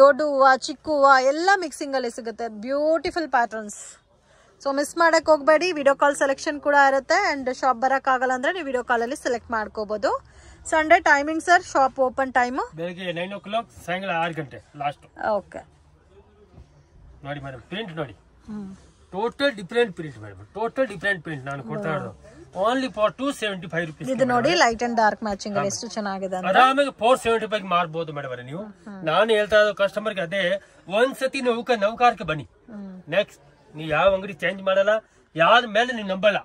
ದೊಡ್ಡ ಹೂವು ಚಿಕ್ಕ ಹೂವು ಎಲ್ಲ ಮಿಕ್ಸಿಂಗ್ ಅಲ್ಲಿ ಸಿಗುತ್ತೆ ಬ್ಯೂಟಿಫುಲ್ ಪ್ಯಾಟರ್ನ್ಸ್ ಸೊ ಮಿಸ್ ಮಾಡಕ್ ಹೋಗ್ಬೇಡಿ ವಿಡಿಯೋ ಕಾಲ್ ಸೆಲೆಕ್ಷನ್ ಕೂಡ ಇರುತ್ತೆ ಅಂಡ್ ಶಾಪ್ ಬರಕ್ ಆಗಲ್ಲ ಅಂದ್ರೆ ನೀವು ವಿಡಿಯೋ ಕಾಲ್ ಅಲ್ಲಿ ಸೆಲೆಕ್ಟ್ ಮಾಡ್ಕೋಬಹುದು Sunday timing sir shop open time nine o'clock ಗಂಟೆ ಲಾಸ್ಟ್ ಓಕೆ ನೋಡಿ ಮೇಡಮ್ ಪ್ರಿಂಟ್ ನೋಡಿ total different print madam total different print ನಾನು ಕೊಡ್ತಾ ಇರೋದು only for two seventy five rupees ಇದು ನೋಡಿ ಲೈಟ್ ಅಂಡ್ ಡಾರ್ಕ್ ಮ್ಯಾಚಿಂಗ್ ಎಷ್ಟು ಚೆನ್ನಾಗಿದೆ ಆರಾಮಾಗಿ ಫೋರ್ ಸೆವೆಂಟಿ ಫೈವ್ ಮಾರ್ಬೋದು ಮೇಡಮ್ ನೀವು ನಾನು ಹೇಳ್ತಾ ಇರೋ ಗೆ ಅದೇ ಒಂದ್ಸತಿ ನೌಕ ನೌಕಾರಕ್ಕೆ ಬನ್ನಿ ನೆಕ್ಸ್ಟ್ ನೀವು ಯಾವ ಅಂಗಡಿ ಚೇಂಜ್ ಮಾಡಲ್ಲ ಯಾರ ಮೇಲೆ ನೀವು ನಂಬಲ್ಲ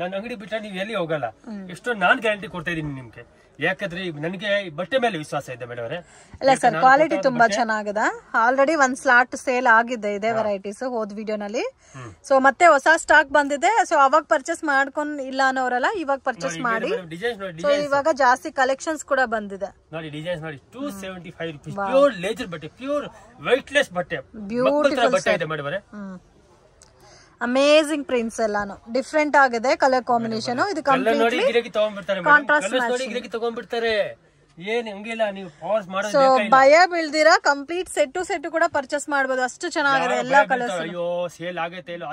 ನನ್ನ ಅಂಗಡಿ ಬಿಟ್ಟರೆ ನೀವು ಎಲ್ಲಿ ಹೋಗಲ್ಲ ಎಷ್ಟೋ ನಾನು ಗ್ಯಾರಂಟಿ ಕೊಡ್ತಾ ಇದ್ದೀನಿ ನಿಮಗೆ ಯಾಕಂದ್ರೆ ನನಗೆ ಬಟ್ಟೆ ಮೇಲೆ ವಿಶ್ವಾಸ ಇದೆ ಮೇಡಮ್ ಅಲ್ಲ ಸರ್ ಕ್ವಾಲಿಟಿ ತುಂಬಾ ಚೆನ್ನಾಗಿದೆ ಆಲ್ರೆಡಿ ಒಂದ್ ಸ್ಲಾಟ್ ಸೇಲ್ ಆಗಿದೆ ಇದೆ ವೆರೈಟೀಸ್ ಹೋದ್ ವಿಡಿಯೋನಲ್ಲಿ ಸೊ ಮತ್ತೆ ಹೊಸ ಸ್ಟಾಕ್ ಬಂದಿದೆ ಸೊ ಅವಾಗ ಪರ್ಚೇಸ್ ಮಾಡ್ಕೊಂಡ್ ಇಲ್ಲ ಅನ್ನೋರಲ್ಲ ಇವಾಗ ಪರ್ಚೇಸ್ ಮಾಡಿ ಸೊ ಇವಾಗ ಜಾಸ್ತಿ ಕಲೆಕ್ಷನ್ಸ್ ಕೂಡ ಬಂದಿದೆ ನೋಡಿ ಡಿಸೈನ್ಸ್ ನೋಡಿ two seventy five rupees pure laser ಬಟ್ಟೆ ಪ್ಯೂರ್ ವೈಟ್ಲೆಸ್ ಬಟ್ಟೆ ಬ್ಯೂಟಿಫುಲ್ ಬಟ್ಟೆ ಇದೆ ಮೇಡಮ್ ಅಮೇಸಿಂಗ್ ಪ್ರಿಂಟ್ಸ್ ಎಲ್ಲಾನು ಡಿಫ್ರೆಂಟ್ ಆಗಿದೆ ಕಲರ್ ಕಾಂಬಿನೇಷನ್ ಇದು ಕಾಂಟ್ರಾಸ್ಟ್ ಸೊ ಭಯ ಬೀಳ್ದಿರ ಕಂಪ್ಲೀಟ್ ಸೆಟ್ ಟು ಸೆಟ್ ಕೂಡ ಪರ್ಚೇಸ್ ಮಾಡಬಹುದು ಅಷ್ಟು ಚೆನ್ನಾಗಿದೆ ಎಲ್ಲಾ ಕಲರ್ಸ್ ಅಯ್ಯೋ ಸೇಲ್ ಆಗೈತೆ ಇಲ್ಲ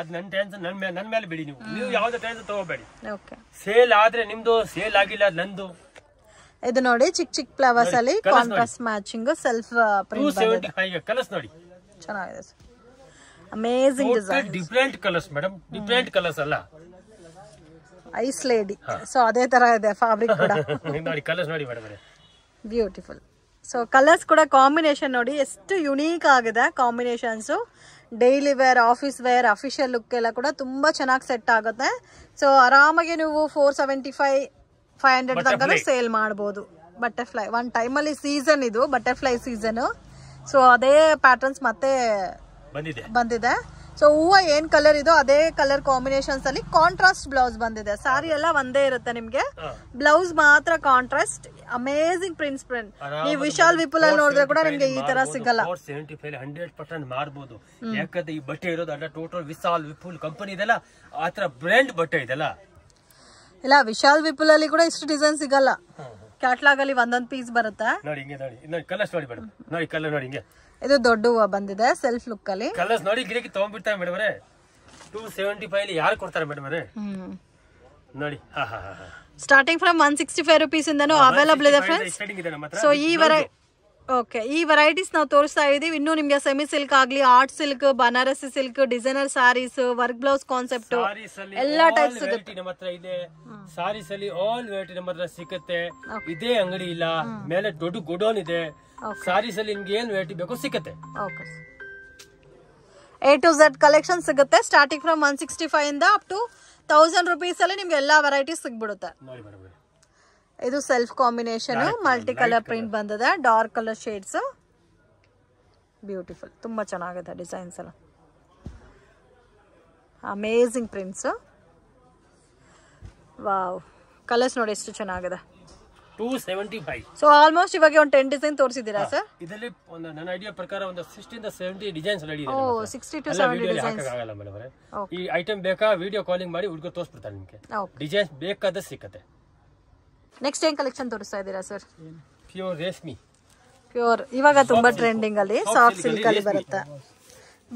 ನನ್ ಬಿಡಿ ನೀವು ನೀವು ಯಾವ್ದು ತಗೋಬೇಡಿ ಸೇಲ್ ಆದ್ರೆ ನಿಮ್ದು ಸೇಲ್ ಆಗಿಲ್ಲ ನಂದು ಇದು ನೋಡಿ ಚಿಕ್ಕ ಚಿಕ್ಕ ಫ್ಲವರ್ಸ್ ಅಲ್ಲಿ contrast matching self print colours ನೋಡಿ ಚೆನ್ನಾಗಿದೆ sir amazing design different colours madam different colours ಅಲ್ಲ ಐಸ್ ಲೇಡಿ ಸೊ ಅದೇ ತರ ಇದೆ ಫ್ಯಾಬ್ರಿಕ್ ಕೂಡ *laughs* ನೋಡಿ ಕಲರ್ಸ್ ನೋಡಿ ಮೇಡಮ್ ಬ್ಯೂಟಿಫುಲ್ ಸೊ ಕಲರ್ಸ್ ಕೂಡ ಕಾಂಬಿನೇಷನ್ ನೋಡಿ ಎಷ್ಟು ಯುನೀಕ್ ಆಗಿದೆ combinations daily wear office wear official look ಎಲ್ಲ ಕೂಡ ತುಂಬ ಚೆನ್ನಾಗಿ ಸೆಟ್ ಆಗುತ್ತೆ ಸೊ ಆರಾಮಾಗಿ ನೀವು four seventy five five hundred ತನಕ ಸೇಲ್ ಮಾಡ್ಬೋದು ಬಟರ್ಫ್ಲೈ ಒಂದು ಟೈಮಲ್ಲಿ ಸೀಸನ್ ಇದು ಬಟರ್ಫ್ಲೈ ಸೀಸನ್ ಸೊ ಅದೇ ಪ್ಯಾಟರ್ನ್ಸ್ ಮತ್ತೆ ಬಂದಿದೆ ಸೊ ಹೂವು ಏನ್ ಕಲರ್ ಇದೋ ಅದೇ ಕಲರ್ ಕಾಂಬಿನೇಷನ್ಸ್ ಅಲ್ಲಿ ಕಾಂಟ್ರಾಸ್ಟ್ ಬ್ಲೌಸ್ ಬಂದಿದೆ ಸಾರಿ ಎಲ್ಲ ಒಂದೇ ಇರುತ್ತೆ ನಿಮ್ಗೆ ಬ್ಲೌಸ್ ಮಾತ್ರ ಕಾಂಟ್ರಾಸ್ಟ್ ಅಮೇಸಿಂಗ್ ಪ್ರಿಂಟ್ಸ್ ಪ್ರಿಂಟ್ ನೀವು ವಿಶಾಲ್ ವಿಪುಲ್ ಅಲ್ಲಿ ನೋಡಿದ್ರೆ ಕೂಡ ನಿಮ್ಗೆ ಈ ತರ ಸಿಗಲ್ಲ ಯಾಕಂದ್ರೆ ಈ ಬಟ್ಟೆ ಇರೋದು ಅಲ್ಲ ಟೋಟಲ್ ವಿಶಾಲ್ ವಿಪುಲ್ ಕಂಪನಿ ಇದೆಲ್ಲ ಆತರ ಬ್ರ್ಯಾಂಡ್ ಬಟ್ಟೆ ಇದೆಲ್ಲ ಇಲ್ಲ ವಿಶಾಲ್ ವಿಪುಲ್ ಅಲ್ಲಿ ಕೂಡ ಇಷ್ಟು ಡಿಸೈನ್ ಸಿಗಲ್ಲ ಕ್ಯಾಟ್ಲಾಗ್ ಅಲ್ಲಿ ಒಂದೊಂದ್ ಪೀಸ್ ಬರುತ್ತೆ ನೋಡಿ ಹಿಂಗೆ ನೋಡಿ ಕಲರ್ ನೋಡಿ ಹಿಂಗೆ ಇದು ದೊಡ್ಡ ಹೂವ ಬಂದಿದೆ ಸೆಲ್ಫ್ ಲುಕ್ ಅಲ್ಲಿ ಕಲರ್ಸ್ ನೋಡಿ ಗಿರಿಗೆ ತಗೊಂಡ್ಬಿಡ್ತಾರೆ ಮೇಡಮ್ ಅವರೇ ಟೂ ಸೆವೆಂಟಿ ಫೈವ್ ಯಾರು ಕೊಡ್ತಾರೆ ಮೇಡಮ್ ನೋಡಿ ಹಾ ಹಾ ಹಾ starting from one sixty five rupees ಇಂದನೂ ಅವೈಲಬಲ್ ಇದೆ ಫ್ರೆಂಡ್ಸ್ ಸೊ ಈ ವರೆ ಓಕೆ ಈ ವೆರೈಟೀಸ್ ನಾವು ತೋರಿಸ್ತಾ ಇದ್ದೀವಿ ಇನ್ನು ನಿಮಗೆ ಸೆಮಿ ಸಿಲ್ಕ್ ಆಗಲಿ art silk Banarasi silk designer saris work blouse concept ಎಲ್ಲಾ ಟೈಪ್ ಸಿಗುತ್ತೆ ಇದೆ ಸಾರೀಸ್ ಅಲ್ಲಿ ಆಲ್ ವೆರೈಟಿ ನಮ್ಮ ಹತ್ರ ಸಿಗುತ್ತೆ ಇದೇ ಅಂಗಡಿ ಇಲ್ಲ ಮೇಲೆ ದೊಡ್ಡ ಗುಡೋನ್ ಇದೆ ಸಾರೀಸ್ ಅಲ್ಲಿ ನಿಮ್ಗೆ ಏನ್ ವೆರೈಟಿ ಬೇಕೋ ಸಿಗುತ್ತೆ okay A to Z collection ಸಿಗುತ್ತೆ ಸ್ಟಾರ್ಟಿಂಗ್ ಫ್ರಮ್ ಒನ್ ಸಿಕ್ಸ್ಟಿ ಇಂದ ಅಪ್ ಟು ತೌಸಂಡ್ ರುಪೀಸ್ ಅಲ್ಲಿ ನಿಮ್ಗೆ ಎಲ್ಲಾ ವೆರೈಟೀಸ್ ಸಿಗ್ಬಿಡುತ್ತೆ ಇದು self combination multi colour print ಬಂದಿದೆ ಡಾರ್ಕ್ ಕಲರ್ ಶೇಡ್ಸ್ ಬ್ಯೂಟಿಫುಲ್ ತುಂಬಾ ಚೆನ್ನಾಗಿದೆ ಡಿಸೈನ್ಸ್ ಎಲ್ಲ ಅಮೇಝಿಂಗ್ ಪ್ರಿಂಟ್ಸ್ ವಾವ್ ಕಲರ್ಸ್ ನೋಡಿ ಎಷ್ಟು ಚೆನ್ನಾಗಿದೆ 275 ಸೆವೆಂಟಿ ಫೈವ್ ಸೊ ಆಲ್ಮೋಸ್ಟ್ ಇವಾಗ ಒಂದು ಟೆನ್ ಡಿಸೈನ್ ತೋರಿಸಿದ್ದೀರಾ ಸರ್ ಇದರಲ್ಲಿ ಒಂದು ನನ್ನ ಐಡಿಯಾ ಪ್ರಕಾರ ಒಂದು ಸಿಕ್ಸ್ಟಿಂದ ಸೆವೆಂಟಿ ಡಿಸೈನ್ಸ್ ರೆಡಿ ಓ ಸಿಕ್ಸ್ಟಿ ಟು 70 ಡಿಸೈನ್ಸ್ ಆಗಲ್ಲ ಈ ಐಟಮ್ ಬೇಕಾ ವಿಡಿಯೋ ಕಾಲಿಂಗ್ ಮಾಡಿ ಹುಡುಗ ತೋರಿಸ್ಬಿಡ್ತಾರೆ ನಿಮಗೆ ಡಿಸೈನ್ಸ್ ಬೇಕಾದ ಸಿಗುತ್ತೆ ನೆಕ್ಸ್ಟ್ ಏನು ಕಲೆಕ್ಷನ್ ತೋರಿಸ್ತಾ ಇದ್ದೀರಾ ಸರ್ ಪ್ಯೂರ್ ರೇಷ್ಮಿ ಪ್ಯೂರ್ ಇವಾಗ ತುಂಬಾ ಟ್ರೆಂಡಿಂಗ್ ಅಲ್ಲಿ ಸಾಫ್ಟ್ ಸಿಲ್ಕ್ ಅಲ್ಲಿ ಬರುತ್ತೆ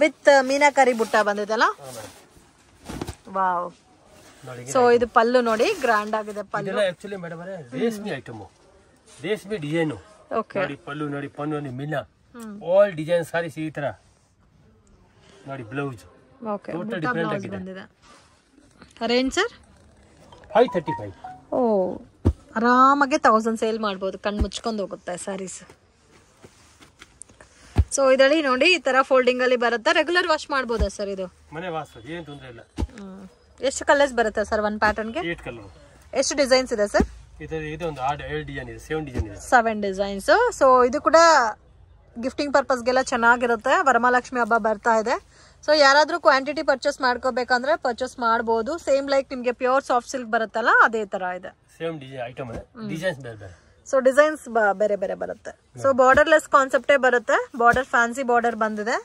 ವಿತ್ uh, ಮೀನಾಕಾರಿ ಬುಟ್ಟ ಬಂದಿದೆಲ್ಲ ವಾವ್ ಸೊ ಇದು ಪಲ್ಲು ನೋಡಿ ಗ್ರ್ಯಾಂಡ್ ಆಗಿದೆ ಪಲ್ಲು ಆಕ್ಚುಲಿ ಮೇಡಮ್ ರೇಷ್ಮಿ ಐಟಮ್ ರೇಷ್ಮಿ ಡಿಸೈನ್ ಓಕೆ ನೋಡಿ ಪಲ್ಲು ನೋಡಿ ಪನ್ನು ನೋಡಿ ಮೀನಾ ಆಲ್ ಡಿಸೈನ್ ಸಾರೀಸ್ ಈ ತರ ನೋಡಿ ಬ್ಲೌಸ್ ಓಕೆ ಟೋಟಲ್ ಡಿಫರೆಂಟ್ ಆಗಿದೆ ರೇಂಜ್ ಸರ್ 535 ಓ ಆರಾಮಾಗೆ ತೌಸಂಡ್ ಸೇಲ್ ಮಾಡ್ಬೋದು ಕಣ್ಣು ಮುಚ್ಕೊಂಡು ಹೋಗುತ್ತೆ ಸ್ಯಾರೀಸ್ ಸೊ ಇದರಲ್ಲಿ ನೋಡಿ ಈ ತರ ಫೋಲ್ಡಿಂಗ್ ಅಲ್ಲಿ ಬರುತ್ತೆ ರೆಗ್ಯುಲರ್ ವಾಶ್ ಮಾಡ್ಬೋದಾ ಸರ್ ಇದು ಎಷ್ಟು ಕಲರ್ಸ್ ಬರುತ್ತೆ ಸರ್ ಒನ್ ಪ್ಯಾಟರ್ನ್ ಎಷ್ಟು ಡಿಸೈನ್ಸ್ ಇದೆ ಸರ್ ಸೆವೆನ್ ಡಿಸೈನ್ಸ್ ಸೊ ಇದು ಕೂಡ ಗಿಫ್ಟಿಂಗ್ ಪರ್ಪಸ್ಗೆಲ್ಲ ಚೆನ್ನಾಗಿರುತ್ತೆ ವರಮಹಾಲಕ್ಷ್ಮಿ ಹಬ್ಬ ಬರ್ತಾ ಇದೆ ಸೊ ಯಾರಾದರೂ ಕ್ವಾಂಟಿಟಿ ಪರ್ಚೇಸ್ ಮಾಡ್ಕೋಬೇಕಂದ್ರೆ ಪರ್ಚೇಸ್ ಮಾಡ್ಬೋದು ಸೇಮ್ ಲೈಕ್ ನಿಮಗೆ ಪ್ಯೂರ್ ಸಾಫ್ಟ್ ಸಿಲ್ಕ್ ಬರುತ್ತಲ್ಲ ಅದೇ ತರ ಇದೆ ಸೇಮ್ ಐಟಮ್ ಡಿಸೈನ್ಸ್ ಬೇರೆ ಸೊ ಡಿಸೈನ್ಸ್ ಬೇರೆ ಬೇರೆ ಬರುತ್ತೆ ಸೊ ಬಾರ್ಡರ್ಲೆಸ್ ಕಾನ್ಸೆಪ್ಟೇ ಬರುತ್ತೆ ಬಾರ್ಡರ್ ಫ್ಯಾನ್ಸಿ ಬಾರ್ಡರ್ ಬಂದಿದೆ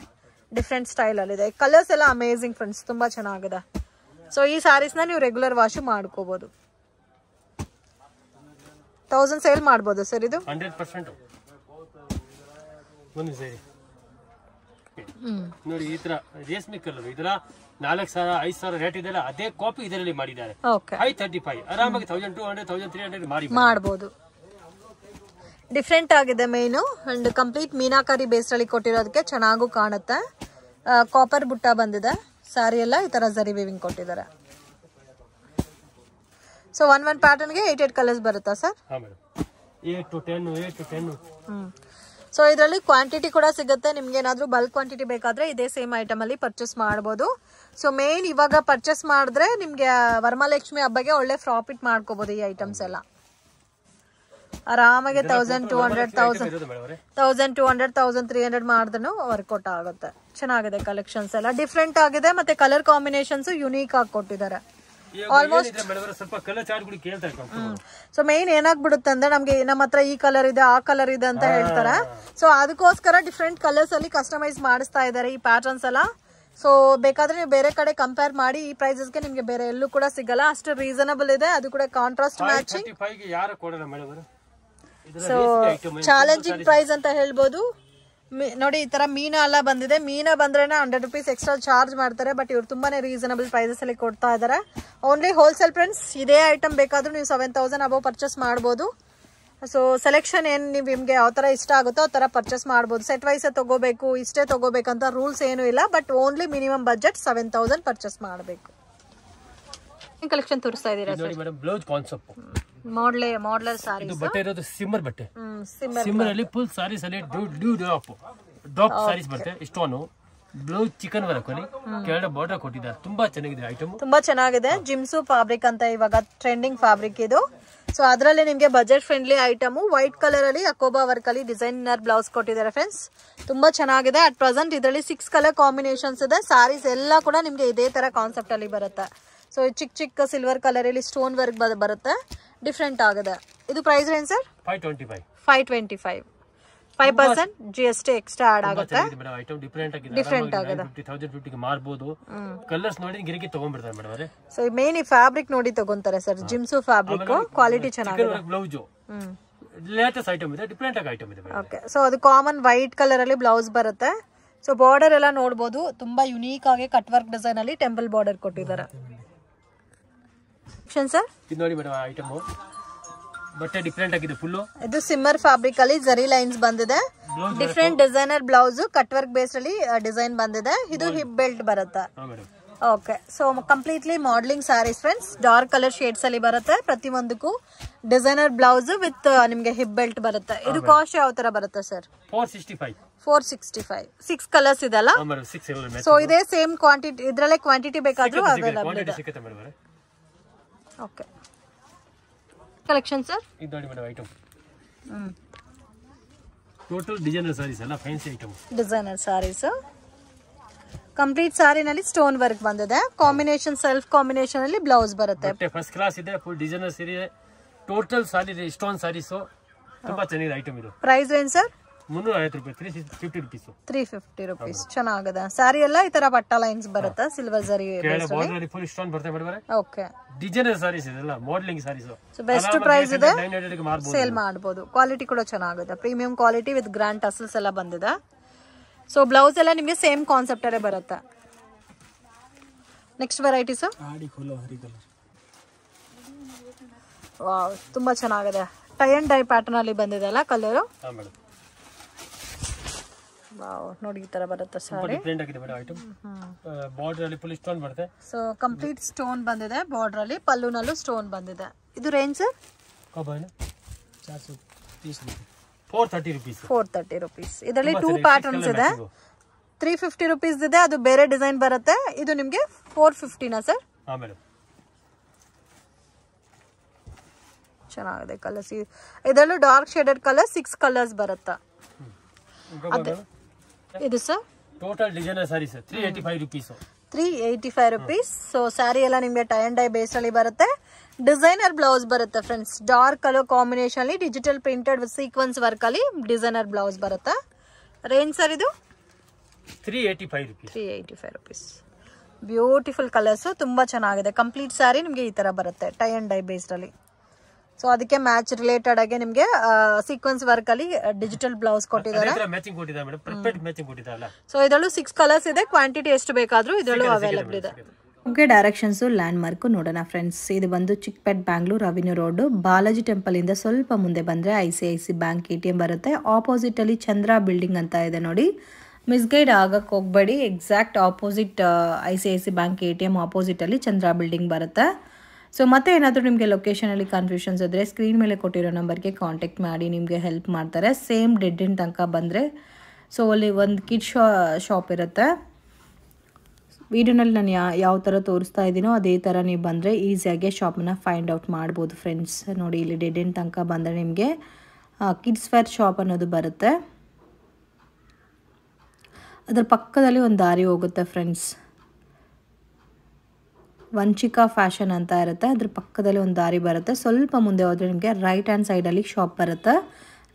ಡಿಫ್ರೆಂಟ್ ಸ್ಟೈಲ್ ಅಲ್ಲಿ ಇದೆ ಕಲರ್ಸ್ ಎಲ್ಲ ಅಮೇಝಿಂಗ್ ಫ್ರೆಂಡ್ಸ್ ತುಂಬಾ ಚೆನ್ನಾಗಿದೆ ಸೊ ಈ ಸ್ಯಾರೀಸ್ನ ನೀವು ರೆಗ್ಯುಲರ್ ವಾಶು ಮಾಡ್ಕೋಬಹುದು ತೌಸಂಡ್ ಸೇಲ್ ಮಾಡ್ಬೋದು ಸರ್ ಇದು ಹಂಡ್ರೆಡ್ ಪರ್ಸೆಂಟ್ ನೋಡಿ ಈ ತರ ರೇಷ್ಮೆ ಕಲರ್ ಇದರ ನಾಲ್ಕು ಸಾವಿರ ಐದು ಸಾವಿರ ರೇಟ್ ಇದೆಲ್ಲ ಅದೇ ಕಾಪಿ ಇದರಲ್ಲಿ ಮಾಡಿದ್ದಾರೆ ಐ ತರ್ಟಿ ಫೈವ್ ಆರಾಮಾಗಿ thousand two hundred thousand three hundred ಮಾಡಿ ಮಾಡಬಹುದು ಡಿಫ್ರೆಂಟ್ ಆಗಿದೆ ಮೇನು ಅಂಡ್ ಕಂಪ್ಲೀಟ್ ಮೀನಾಕಾರಿ ಬೇಸ್ರಲ್ಲಿ ಕೊಟ್ಟಿರೋದಕ್ಕೆ ಚೆನ್ನಾಗೂ ಕಾಣುತ್ತೆ ಕಾಪರ್ ಬುಟ್ಟ ಬಂದಿದೆ ಸಾರಿ ಎಲ್ಲ ಈ ಥರ ಜರಿ ವಿವಿಂಗ್ ಕೊಟ್ಟಿದ್ದಾರೆ ಸೊ ಒನ್ ಒನ್ ಪ್ಯಾಟರ್ನ್ಗೆ ಏಟ್ ಏಟ್ ಕಲರ್ಸ್ ಬರುತ್ತಾ sir eight to ten eight to ten so ಇದರಲ್ಲಿ ಕ್ವಾಂಟಿಟಿ ಕೂಡ ಸಿಗುತ್ತೆ ನಿಮ್ಗೆ ಏನಾದರೂ ಬಲ್ಕ್ ಕ್ವಾಂಟಿಟಿ ಬೇಕಾದ್ರೆ ಇದೇ ಸೇಮ್ ಅಲ್ಲಿ ಪರ್ಚೇಸ್ ಮಾಡಬಹುದು ಸೊ ಮೇನ್ ಇವಾಗ ಪರ್ಚೇಸ್ ಮಾಡಿದ್ರೆ ನಿಮ್ಗೆ ವರಮಾಲಕ್ಷ್ಮಿ ಹಬ್ಬಗೆ ಒಳ್ಳೆ ಪ್ರಾಫಿಟ್ ಮಾಡ್ಕೋಬಹುದು ಈ ಐಟಮ್ಸ್ ಎಲ್ಲ ಆರಾಮಾಗಿ thousand two hundred thousand thousand two hundred thousand three hundred ಮಾಡಿದ್ರು ವರ್ಕೌಟ್ ಆಗುತ್ತೆ ಚೆನ್ನಾಗಿದೆ ಕಲೆಕ್ಷನ್ಸ್ ಎಲ್ಲ ಡಿಫ್ರೆಂಟ್ ಆಗಿದೆ ಮತ್ತೆ ಕಲರ್ ಕಾಂಬಿನೇಷನ್ಸ್ ಯುನೀಕ್ ಆಗಿ ಕೊಟ್ಟಿದ್ದಾರೆ ಆಲ್ಮೋಸ್ಟ್ ಸೊ ಮೇನ್ ಏನಾಗ್ಬಿಡುತ್ತೆ ಅಂದ್ರೆ ನಮ್ಗೆ ನಮ್ಮ ಹತ್ರ ಈ ಕಲರ್ ಇದೆ ಆ ಕಲರ್ ಇದೆ ಅಂತ ಹೇಳ್ತಾರೆ ಸೊ ಅದಕ್ಕೋಸ್ಕರ ಡಿಫ್ರೆಂಟ್ ಕಲರ್ಸ್ ಅಲ್ಲಿ ಕಸ್ಟಮೈಸ್ ಮಾಡಿಸ್ತಾ ಇದ್ದಾರೆ ಈ ಪ್ಯಾಟರ್ನ್ಸ್ ಎಲ್ಲ ಸೊ ಬೇಕಾದ್ರೆ ನೀವು ಬೇರೆ ಕಡೆ ಕಂಪೇರ್ ಮಾಡಿ ಈ ಪ್ರೈಸಸ್ಗೆ ನಿಮ್ಗೆ ಬೇರೆ ಎಲ್ಲೂ ಕೂಡ ಸಿಗಲ್ಲ ಅಷ್ಟು ರೀಸನಬಲ್ ಇದೆ ಅದು ಕೂಡ contrast matching so challenging price ಅಂತ ಹೇಳ್ಬೋದು ನೋಡಿ ಈ ತರ ಮೀನ ಎಲ್ಲ ಬಂದಿದೆ ಮೀನ ಬಂದ್ರೆ ಹಂಡ್ರೆಡ್ ರುಪೀಸ್ ಎಕ್ಸ್ಟ್ರಾ ಚಾರ್ಜ್ ಮಾಡ್ತಾರೆ ಬಟ್ ಇವ್ರು ತುಂಬಾನೇ ರೀಸನಬಲ್ ಪ್ರೈಸಸ್ ಅಲ್ಲಿ ಕೊಡ್ತಾ ಇದ್ದಾರೆ ಓನ್ಲಿ ಹೋಲ್ಸೇಲ್ ಫ್ರೆಂಡ್ಸ್ ಇದೇ ಐಟಮ್ ಬೇಕಾದ್ರೂ ನೀವು ಸೆವೆನ್ ತೌಸಂಡ್ ಅಬೋ ಪರ್ಚೇಸ್ ಮಾಡ್ಬೋದು ಸೊ ಸೆಲೆಕ್ಷನ್ ಏನು ನೀವು ನಿಮಗೆ ಯಾವ ಥರ ಇಷ್ಟ ಆಗುತ್ತೋ ಆ ಥರ ಪರ್ಚೇಸ್ ಮಾಡ್ಬೋದು ಸೆಟ್ ವೈಸೇ ತಗೋಬೇಕು ಇಷ್ಟೇ ತಗೋಬೇಕಂತ ರೂಲ್ಸ್ ಏನೂ ಇಲ್ಲ but only minimum budget seven thousand purchase ಮಾಡಬೇಕು ಕಲೆಕ್ಷನ್ ತೋರಿಸ್ತಾ ಇದ್ದೀರಾ ಮಾಡ್ಲೆ ಇದು ಬಟ್ಟೆ ಇರೋದು ಸಿಮ್ಮರ್ ಸಿಮ್ಮರ್ ಅಲ್ಲಿ ಬ್ಲೂ ಚಿಕನ್ ಕೆಳಗಡೆ ಬಾರ್ಡರ್ ಕೊಟ್ಟಿದ್ದಾರೆ ತುಂಬಾ ಚೆನ್ನಾಗಿದೆ ಐಟಮ್ ತುಂಬಾ ಚೆನ್ನಾಗಿದೆ ಜಿಮ್ಸು ಫ್ಯಾಬ್ರಿಕ್ ಅಂತ ಇವಾಗ ಟ್ರೆಂಡಿಂಗ್ ಫ್ಯಾಬ್ರಿಕ್ ಇದು ಸೊ ಅದರಲ್ಲಿ ನಿಮಗೆ budget friendly item white colour ಅಲ್ಲಿ ಅಕೋಬಾ ವರ್ಕ್ ಅಲ್ಲಿ ಡಿಸೈನರ್ ಬ್ಲೌಸ್ ಕೊಟ್ಟಿದ್ದಾರೆ ಫ್ರೆಂಡ್ಸ್ ತುಂಬಾ ಚೆನ್ನಾಗಿದೆ ಅಟ್ ಪ್ರೆಸೆಂಟ್ ಇದರಲ್ಲಿ ಸಿಕ್ಸ್ ಕಲರ್ ಕಾಂಬಿನೇಷನ್ಸ್ ಇದೆ ಸಾರೀಸ್ ಎಲ್ಲಾ ಕೂಡ ನಿಮಗೆ ಇದೇ ತರ ಕಾನ್ಸೆಪ್ಟ್ ಅಲ್ಲಿ ಬರುತ್ತೆ ಸೊ ಚಿಕ್ಕ ಚಿಕ್ಕ ಸಿಲ್ವರ್ ಕಲರ್ ಅಲ್ಲಿ ಸ್ಟೋನ್ ವರ್ಕ್ ಬರುತ್ತೆ ಡಿಫ್ರೆಂಟ್ ಆಗದೆ ಇದು price range sir five twenty five five twenty five five percent G S T extra add ಆಗುತ್ತೆ ಡಿಫ್ರೆಂಟ್ ಆಗಿದೆ ಮಾರ್ಬೋದು ಕಲರ್ಸ್ ನೋಡಿ ಗಿರಿಕಿ ತಗೊಂಡ್ಬಿಡ್ತಾರೆ ಮೇಡಮ್ ಸೊ ಮೇನ್ ಈ ಫ್ಯಾಬ್ರಿಕ್ ನೋಡಿ ತಗೊಂತಾರೆ ಸರ್ ಜಿಮ್ಸು ಫ್ಯಾಬ್ರಿಕ್ ಕ್ವಾಲಿಟಿ ಚೆನ್ನಾಗಿದೆ ಬ್ಲೌಸ್ ಲೇಟೆಸ್ಟ್ ಐಟಮ್ ಇದೆ ಡಿಫ್ರೆಂಟ್ ಆಗಿ ಇದೆ ಓಕೆ ಸೊ ಅದು ಕಾಮನ್ ವೈಟ್ ಕಲರ್ ಅಲ್ಲಿ ಬ್ಲೌಸ್ ಬರುತ್ತೆ ಸೊ ಬಾರ್ಡರ್ ಎಲ್ಲ ನೋಡಬಹುದು ತುಂಬಾ ಯುನೀಕ್ ಆಗಿ ಕಟ್ ವರ್ಕ್ ಡಿಸೈನ್ ಅಲ್ಲಿ ಟೆಂಪಲ್ ಬಾರ್ಡರ್ ಕೊಟ್ಟಿದ್ದಾರೆ ಸರ್ ನೋಡಿ ಡಿಫ್ರೆಂಟ್ ಆಗಿದೆ ಇದು ಸಿಮ್ಮರ್ ಫ್ಯಾಬ್ರಿಕ್ ಅಲ್ಲಿ ಜರಿ ಲೈನ್ಸ್ ಬಂದಿದೆ different designer blouse cut work base ಅಲ್ಲಿ ಡಿಸೈನ್ ಬಂದಿದೆ ಇದು ಹಿಪ್ ಬೆಲ್ಟ್ ಬರುತ್ತೆ okay so completely modelling saris friends dark colour shades ಅಲ್ಲಿ ಬರುತ್ತೆ ಪ್ರತಿಯೊಂದಕ್ಕೂ ಡಿಸೈನರ್ ಬ್ಲೌಸ್ ವಿತ್ ನಿಮಗೆ ಹಿಪ್ ಬೆಲ್ಟ್ ಬರುತ್ತೆ ಇದು ಕಾಸ್ಟ್ ಯಾವ ತರ ಬರುತ್ತೆ sir four sixty five six colours ಇದೆಲ್ಲ ಸೊ ಇದೇ ಸೇಮ್ ಕ್ವಾಂಟಿಟಿ ಇದ್ರಲ್ಲೇ ಕ್ವಾಂಟಿಟಿ ಬೇಕಾದ್ರೂ ಅವೈಲಬಲ್ ಇದೆ ಓಕೆ ಕಲೆಕ್ಷನ್ ಸರ್ ಇದು ನೋಡಿ madam item total designer saris ಎಲ್ಲ ಫ್ಯಾನ್ಸಿ ಐಟಮ್ ಡಿಸೈನರ್ ಕಂಪ್ಲೀಟ್ ಸಾರಿನಲ್ಲಿ ಸ್ಟೋನ್ ವರ್ಕ್ ಬಂದಿದೆ ಕಾಂಬಿನೇಷನ್ ಸೆಲ್ಫ್ ಕಾಂಬಿನೇಷನ್ ಅಲ್ಲಿ ಬ್ಲೌಸ್ ಬರುತ್ತೆ ಫಸ್ಟ್ ಕ್ಲಾಸ್ ಇದೆ ಫುಲ್ ಡಿಸೈನರ್ ಸೀರೆ ಟೋಟಲ್ ಸಾರಿ ಸ್ಟೋನ್ ಸಾರೀಸು ತುಂಬಾ ಚೆನ್ನಾಗಿದೆ ಐಟಮ್ ಇದು ಪ್ರೈಸ್ ಏನು ಸರ್ ಈ ಲೈನ್ಸ್ ಬರುತ್ತಾ ಓಕೆ ಬೆಸ್ಟ್ ಪ್ರೈಸ್ ಇದೆ ಸೇಲ್ ಕ್ವಾಲಿಟಿ ಕೂಡ ಚೆನ್ನಾಗಿದೆ premium quality with grand tassels ಎಲ್ಲ ಬಂದಿದೆ ಸೊ ಬ್ಲೌಸ್ ಎಲ್ಲ ನಿಮಗೆ ಸೇಮ್ ಕಾನ್ಸೆಪ್ಟ್ ಬರುತ್ತೆ ನೆಕ್ಸ್ಟ್ ವೆರೈಟಿ ತುಂಬಾ ಚೆನ್ನಾಗಿದೆ ಟೈ ಅಂಡ್ ಡೈ ಪ್ಯಾಟರ್ನ್ ಅಲ್ಲಿ ಬಂದಿದೆ ಅಲ್ಲ ಕಲರು ನೋಡಿ ಈ ತರ ಬರುತ್ತೆ ಸಾರಿ ಡಿಫರೆಂಟ್ ಆಗಿದೆ ಮೇಡಮ್ ಐಟಮ್ ಬಾರ್ಡರ್ ಅಲ್ಲಿ ಫುಲ್ ಸ್ಟೋನ್ ಬರುತ್ತೆ ಸೊ ಕಂಪ್ಲೀಟ್ ಸ್ಟೋನ್ ಬಂದಿದೆ ಬಾರ್ಡರ್ ಅಲ್ಲಿ ಪಲ್ಲುನಲ್ಲೂ ಸ್ಟೋನ್ ಬಂದಿದೆ ಇದು ರೇಂಜ್ ಸರ್ ಕಬಾಯಿನ 430 430 ರೂಪೀಸ್ 430 ರೂಪೀಸ್ ಇದರಲ್ಲಿ ಟೂ ಪ್ಯಾಟರ್ನ್ಸ್ ಇದೆ 350 ರೂಪೀಸ್ ಇದೆ ಅದು ಬೇರೆ ಡಿಸೈನ್ ಬರುತ್ತೆ ಇದು ನಿಮಗೆ 450 ನಾ ಸರ್ ಹಾ ಮೇಡಂ ಚೆನ್ನಾಗಿದೆ ಕಲರ್ಸ್ ಇದರಲ್ಲೂ dark shaded colour six colours ಬರುತ್ತಾ ಅದೇ ಇದು sir total designer sari sir three five rupees three eighty five rupees so sari ಎಲ್ಲ ನಿಮಗೆ ಟೈ ಅಂಡ್ ಡೈ ಅಲ್ಲಿ ಬರುತ್ತೆ ಡಿಸೈನರ್ ಬ್ಲೌಸ್ ಬರುತ್ತೆ ಫ್ರೆಂಡ್ಸ್ ಡಾರ್ಕ್ ಕಲರ್ ಕಾಂಬಿನೇಷನ್ ಅಲ್ಲಿ ಡಿಜಿಟಲ್ ಪ್ರಿಂಟೆಡ್ ವಿ ಸೀಕ್ವೆನ್ಸ್ ವರ್ಕ್ ಅಲ್ಲಿ ಡಿಸೈನರ್ ಬ್ಲೌಸ್ ಬರುತ್ತೆ ರೇಂಜ್ ಸರ್ ಇದು three eighty five rupees three eighty five rupees beautiful colours ತುಂಬಾ ಚೆನ್ನಾಗಿದೆ ಕಂಪ್ಲೀಟ್ ಸ್ಯಾರಿ ನಿಮಗೆ ಈ ತರ ಬರುತ್ತೆ ಟೈ ಅಂಡ್ ಡೈ ಅಲ್ಲಿ ಸೊ ಅದಕ್ಕೆ ಮ್ಯಾಚ್ ರಿಲೇಟೆಡ್ ಆಗಿ ನಿಮಗೆ ಸೀಕ್ವೆನ್ಸ್ ವರ್ಕ್ ಅಲ್ಲಿ ಡಿಜಿಟಲ್ ಬ್ಲೌಸ್ ಕೊಟ್ಟಿದ್ದಾರೆ ಸೊ ಇದರಲ್ಲೂ ಸಿಕ್ಸ್ ಕಲರ್ಸ್ ಇದೆ ಕ್ವಾಂಟಿಟಿ ಎಷ್ಟು ಬೇಕಾದ್ರೂ ಇದರಲ್ಲೂ ಅವೈಲಬಲ್ ಇದೆ ಓಕೆ ಡೈರೆಕ್ಷನ್ಸು ಲ್ಯಾಂಡ್ ಮಾರ್ಕು ನೋಡೋಣ ಫ್ರೆಂಡ್ಸ್ ಇದು ಬಂದು Chickpet Bangalore avenue road Balaji temple ಇಂದ ಸ್ವಲ್ಪ ಮುಂದೆ ಬಂದರೆ I C I C bank A T M ಬರುತ್ತೆ ಅಲ್ಲಿ ಚಂದ್ರ ಬಿಲ್ಡಿಂಗ್ ಅಂತ ಇದೆ ನೋಡಿ ಮಿಸ್ಗೈಡ್ ಆಗಕ್ಕೆ ಹೋಗಬೇಡಿ exact opposite I C I C bank A T opposite ಅಲ್ಲಿ ಚಂದ್ರ ಬಿಲ್ಡಿಂಗ್ ಬರುತ್ತೆ ಸೊ ಮತ್ತೆ ಏನಾದರೂ ನಿಮಗೆ ಲೊಕೇಶನಲ್ಲಿ ಕನ್ಫ್ಯೂಷನ್ಸ್ ಇದ್ದರೆ ಸ್ಕ್ರೀನ್ ಮೇಲೆ ಕೊಟ್ಟಿರೋ ನಂಬರ್ಗೆ ಕಾಂಟ್ಯಾಕ್ಟ್ ಮಾಡಿ ನಿಮಗೆ ಹೆಲ್ಪ್ ಮಾಡ್ತಾರೆ ಸೇಮ್ ಡೆಡ್ ತನಕ ಬಂದರೆ ಸೊ ಅಲ್ಲಿ ಒಂದು ಕಿಡ್ ಶಾ ಶಾಪ್ ಇರುತ್ತೆ ವೀಡಿಯೋನಲ್ಲಿ ನಾನು ಯಾ ಯಾವ ಥರ ತೋರಿಸ್ತಾ ಇದ್ದೀನೋ ಅದೇ ಥರ ನೀವು ಬಂದರೆ ಈಸಿಯಾಗಿ ಶಾಪನ್ನ ಫೈಂಡ್ ಔಟ್ ಮಾಡ್ಬೋದು ಫ್ರೆಂಡ್ಸ್ ನೋಡಿ ಇಲ್ಲಿ ಡೆಡ್ ತನಕ ಬಂದರೆ ನಿಮಗೆ ಕಿಡ್ಸ್ ವೇರ್ ಶಾಪ್ ಅನ್ನೋದು ಬರುತ್ತೆ ಅದರ ಪಕ್ಕದಲ್ಲಿ ಒಂದು ದಾರಿ ಹೋಗುತ್ತೆ ಫ್ರೆಂಡ್ಸ್ ವಂಚಿಕಾ ಫ್ಯಾಷನ್ ಅಂತ ಇರುತ್ತೆ ಅದ್ರ ಪಕ್ಕದಲ್ಲಿ ಒಂದು ದಾರಿ ಬರುತ್ತೆ ಸ್ವಲ್ಪ ಮುಂದೆ ಹೋದರೆ ನಿಮಗೆ ರೈಟ್ ಹ್ಯಾಂಡ್ ಸೈಡಲ್ಲಿ ಶಾಪ್ ಬರುತ್ತೆ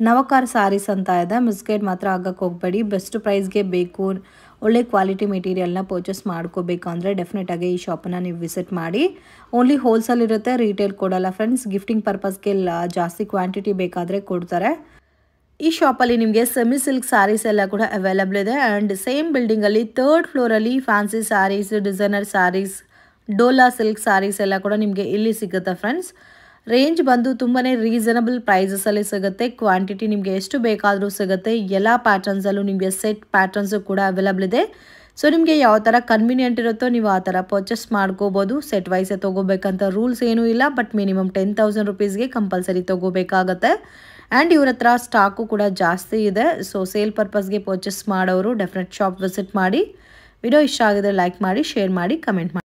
ನವಕಾರ್ ಸ್ಯಾರೀಸ್ ಅಂತ ಇದೆ ಮಿಸ್ಗೇಟ್ ಮಾತ್ರ ಆಗಕ್ಕೆ ಹೋಗಬೇಡಿ ಬೆಸ್ಟ್ ಪ್ರೈಸ್ಗೆ ಬೇಕು ಒಳ್ಳೆ ಕ್ವಾಲಿಟಿ ಮೆಟೀರಿಯಲ್ನ ಪರ್ಚೇಸ್ ಮಾಡ್ಕೋಬೇಕು ಅಂದರೆ ಡೆಫಿನೆಟಾಗಿ ಈ ಶಾಪನ್ನ ನೀವು ವಿಸಿಟ್ ಮಾಡಿ ಓನ್ಲಿ ಹೋಲ್ಸೇಲ್ ಇರುತ್ತೆ ರೀಟೇಲ್ ಕೊಡೋಲ್ಲ ಫ್ರೆಂಡ್ಸ್ ಗಿಫ್ಟಿಂಗ್ ಪರ್ಪಸ್ಗೆ ಜಾಸ್ತಿ ಕ್ವಾಂಟಿಟಿ ಬೇಕಾದರೆ ಕೊಡ್ತಾರೆ ಈ ಶಾಪಲ್ಲಿ ನಿಮಗೆ ಸೆಮಿ ಸಿಲ್ಕ್ ಸಾರೀಸ್ ಎಲ್ಲ ಕೂಡ ಅವೈಲಬಲ್ ಇದೆ ಆ್ಯಂಡ್ ಸೇಮ್ ಬಿಲ್ಡಿಂಗಲ್ಲಿ ತರ್ಡ್ ಫ್ಲೋರಲ್ಲಿ fancy saris designer saris Dola silk saris ಎಲ್ಲ ಕೂಡ ನಿಮಗೆ ಇಲ್ಲಿ ಸಿಗುತ್ತೆ ಫ್ರೆಂಡ್ಸ್ ರೇಂಜ್ ಬಂದು ತುಂಬಾ ರೀಸನಬಲ್ ಪ್ರೈಸಸಲ್ಲಿ ಸಿಗುತ್ತೆ ಕ್ವಾಂಟಿಟಿ ನಿಮಗೆ ಎಷ್ಟು ಬೇಕಾದರೂ ಸಿಗುತ್ತೆ ಎಲ್ಲ ಪ್ಯಾಟರ್ನ್ಸಲ್ಲೂ ನಿಮಗೆ ಸೆಟ್ ಪ್ಯಾಟರ್ನ್ಸು ಕೂಡ ಅವೈಲಬಲ್ ಇದೆ ಸೊ ನಿಮಗೆ ಯಾವ ಥರ ಕನ್ವಿನಿಯೆಂಟ್ ಇರುತ್ತೋ ನೀವು ಆ ಥರ ಪರ್ಚೇಸ್ ಮಾಡ್ಕೋಬೋದು ಸೆಟ್ ವೈಸೇ ತೊಗೋಬೇಕಂತ ರೂಲ್ಸ್ ಏನೂ ಇಲ್ಲ ಬಟ್ ಮಿನಿಮಮ್ ಟೆನ್ ತೌಸಂಡ್ ರುಪೀಸ್ಗೆ ಕಂಪಲ್ಸರಿ ತೊಗೋಬೇಕಾಗತ್ತೆ ಆ್ಯಂಡ್ ಇವ್ರ ಹತ್ರ ಸ್ಟಾಕು ಕೂಡ ಜಾಸ್ತಿ ಇದೆ ಸೊ ಸೇಲ್ ಪರ್ಪಸ್ಗೆ ಪರ್ಚೇಸ್ ಮಾಡೋರು ಡೆಫಿನೆಟ್ ಶಾಪ್ ವಿಸಿಟ್ ಮಾಡಿ ವಿಡಿಯೋ ಇಷ್ಟ ಆಗಿದೆ ಲೈಕ್ ಮಾಡಿ ಶೇರ್ ಮಾಡಿ ಕಮೆಂಟ್ ಮಾಡಿ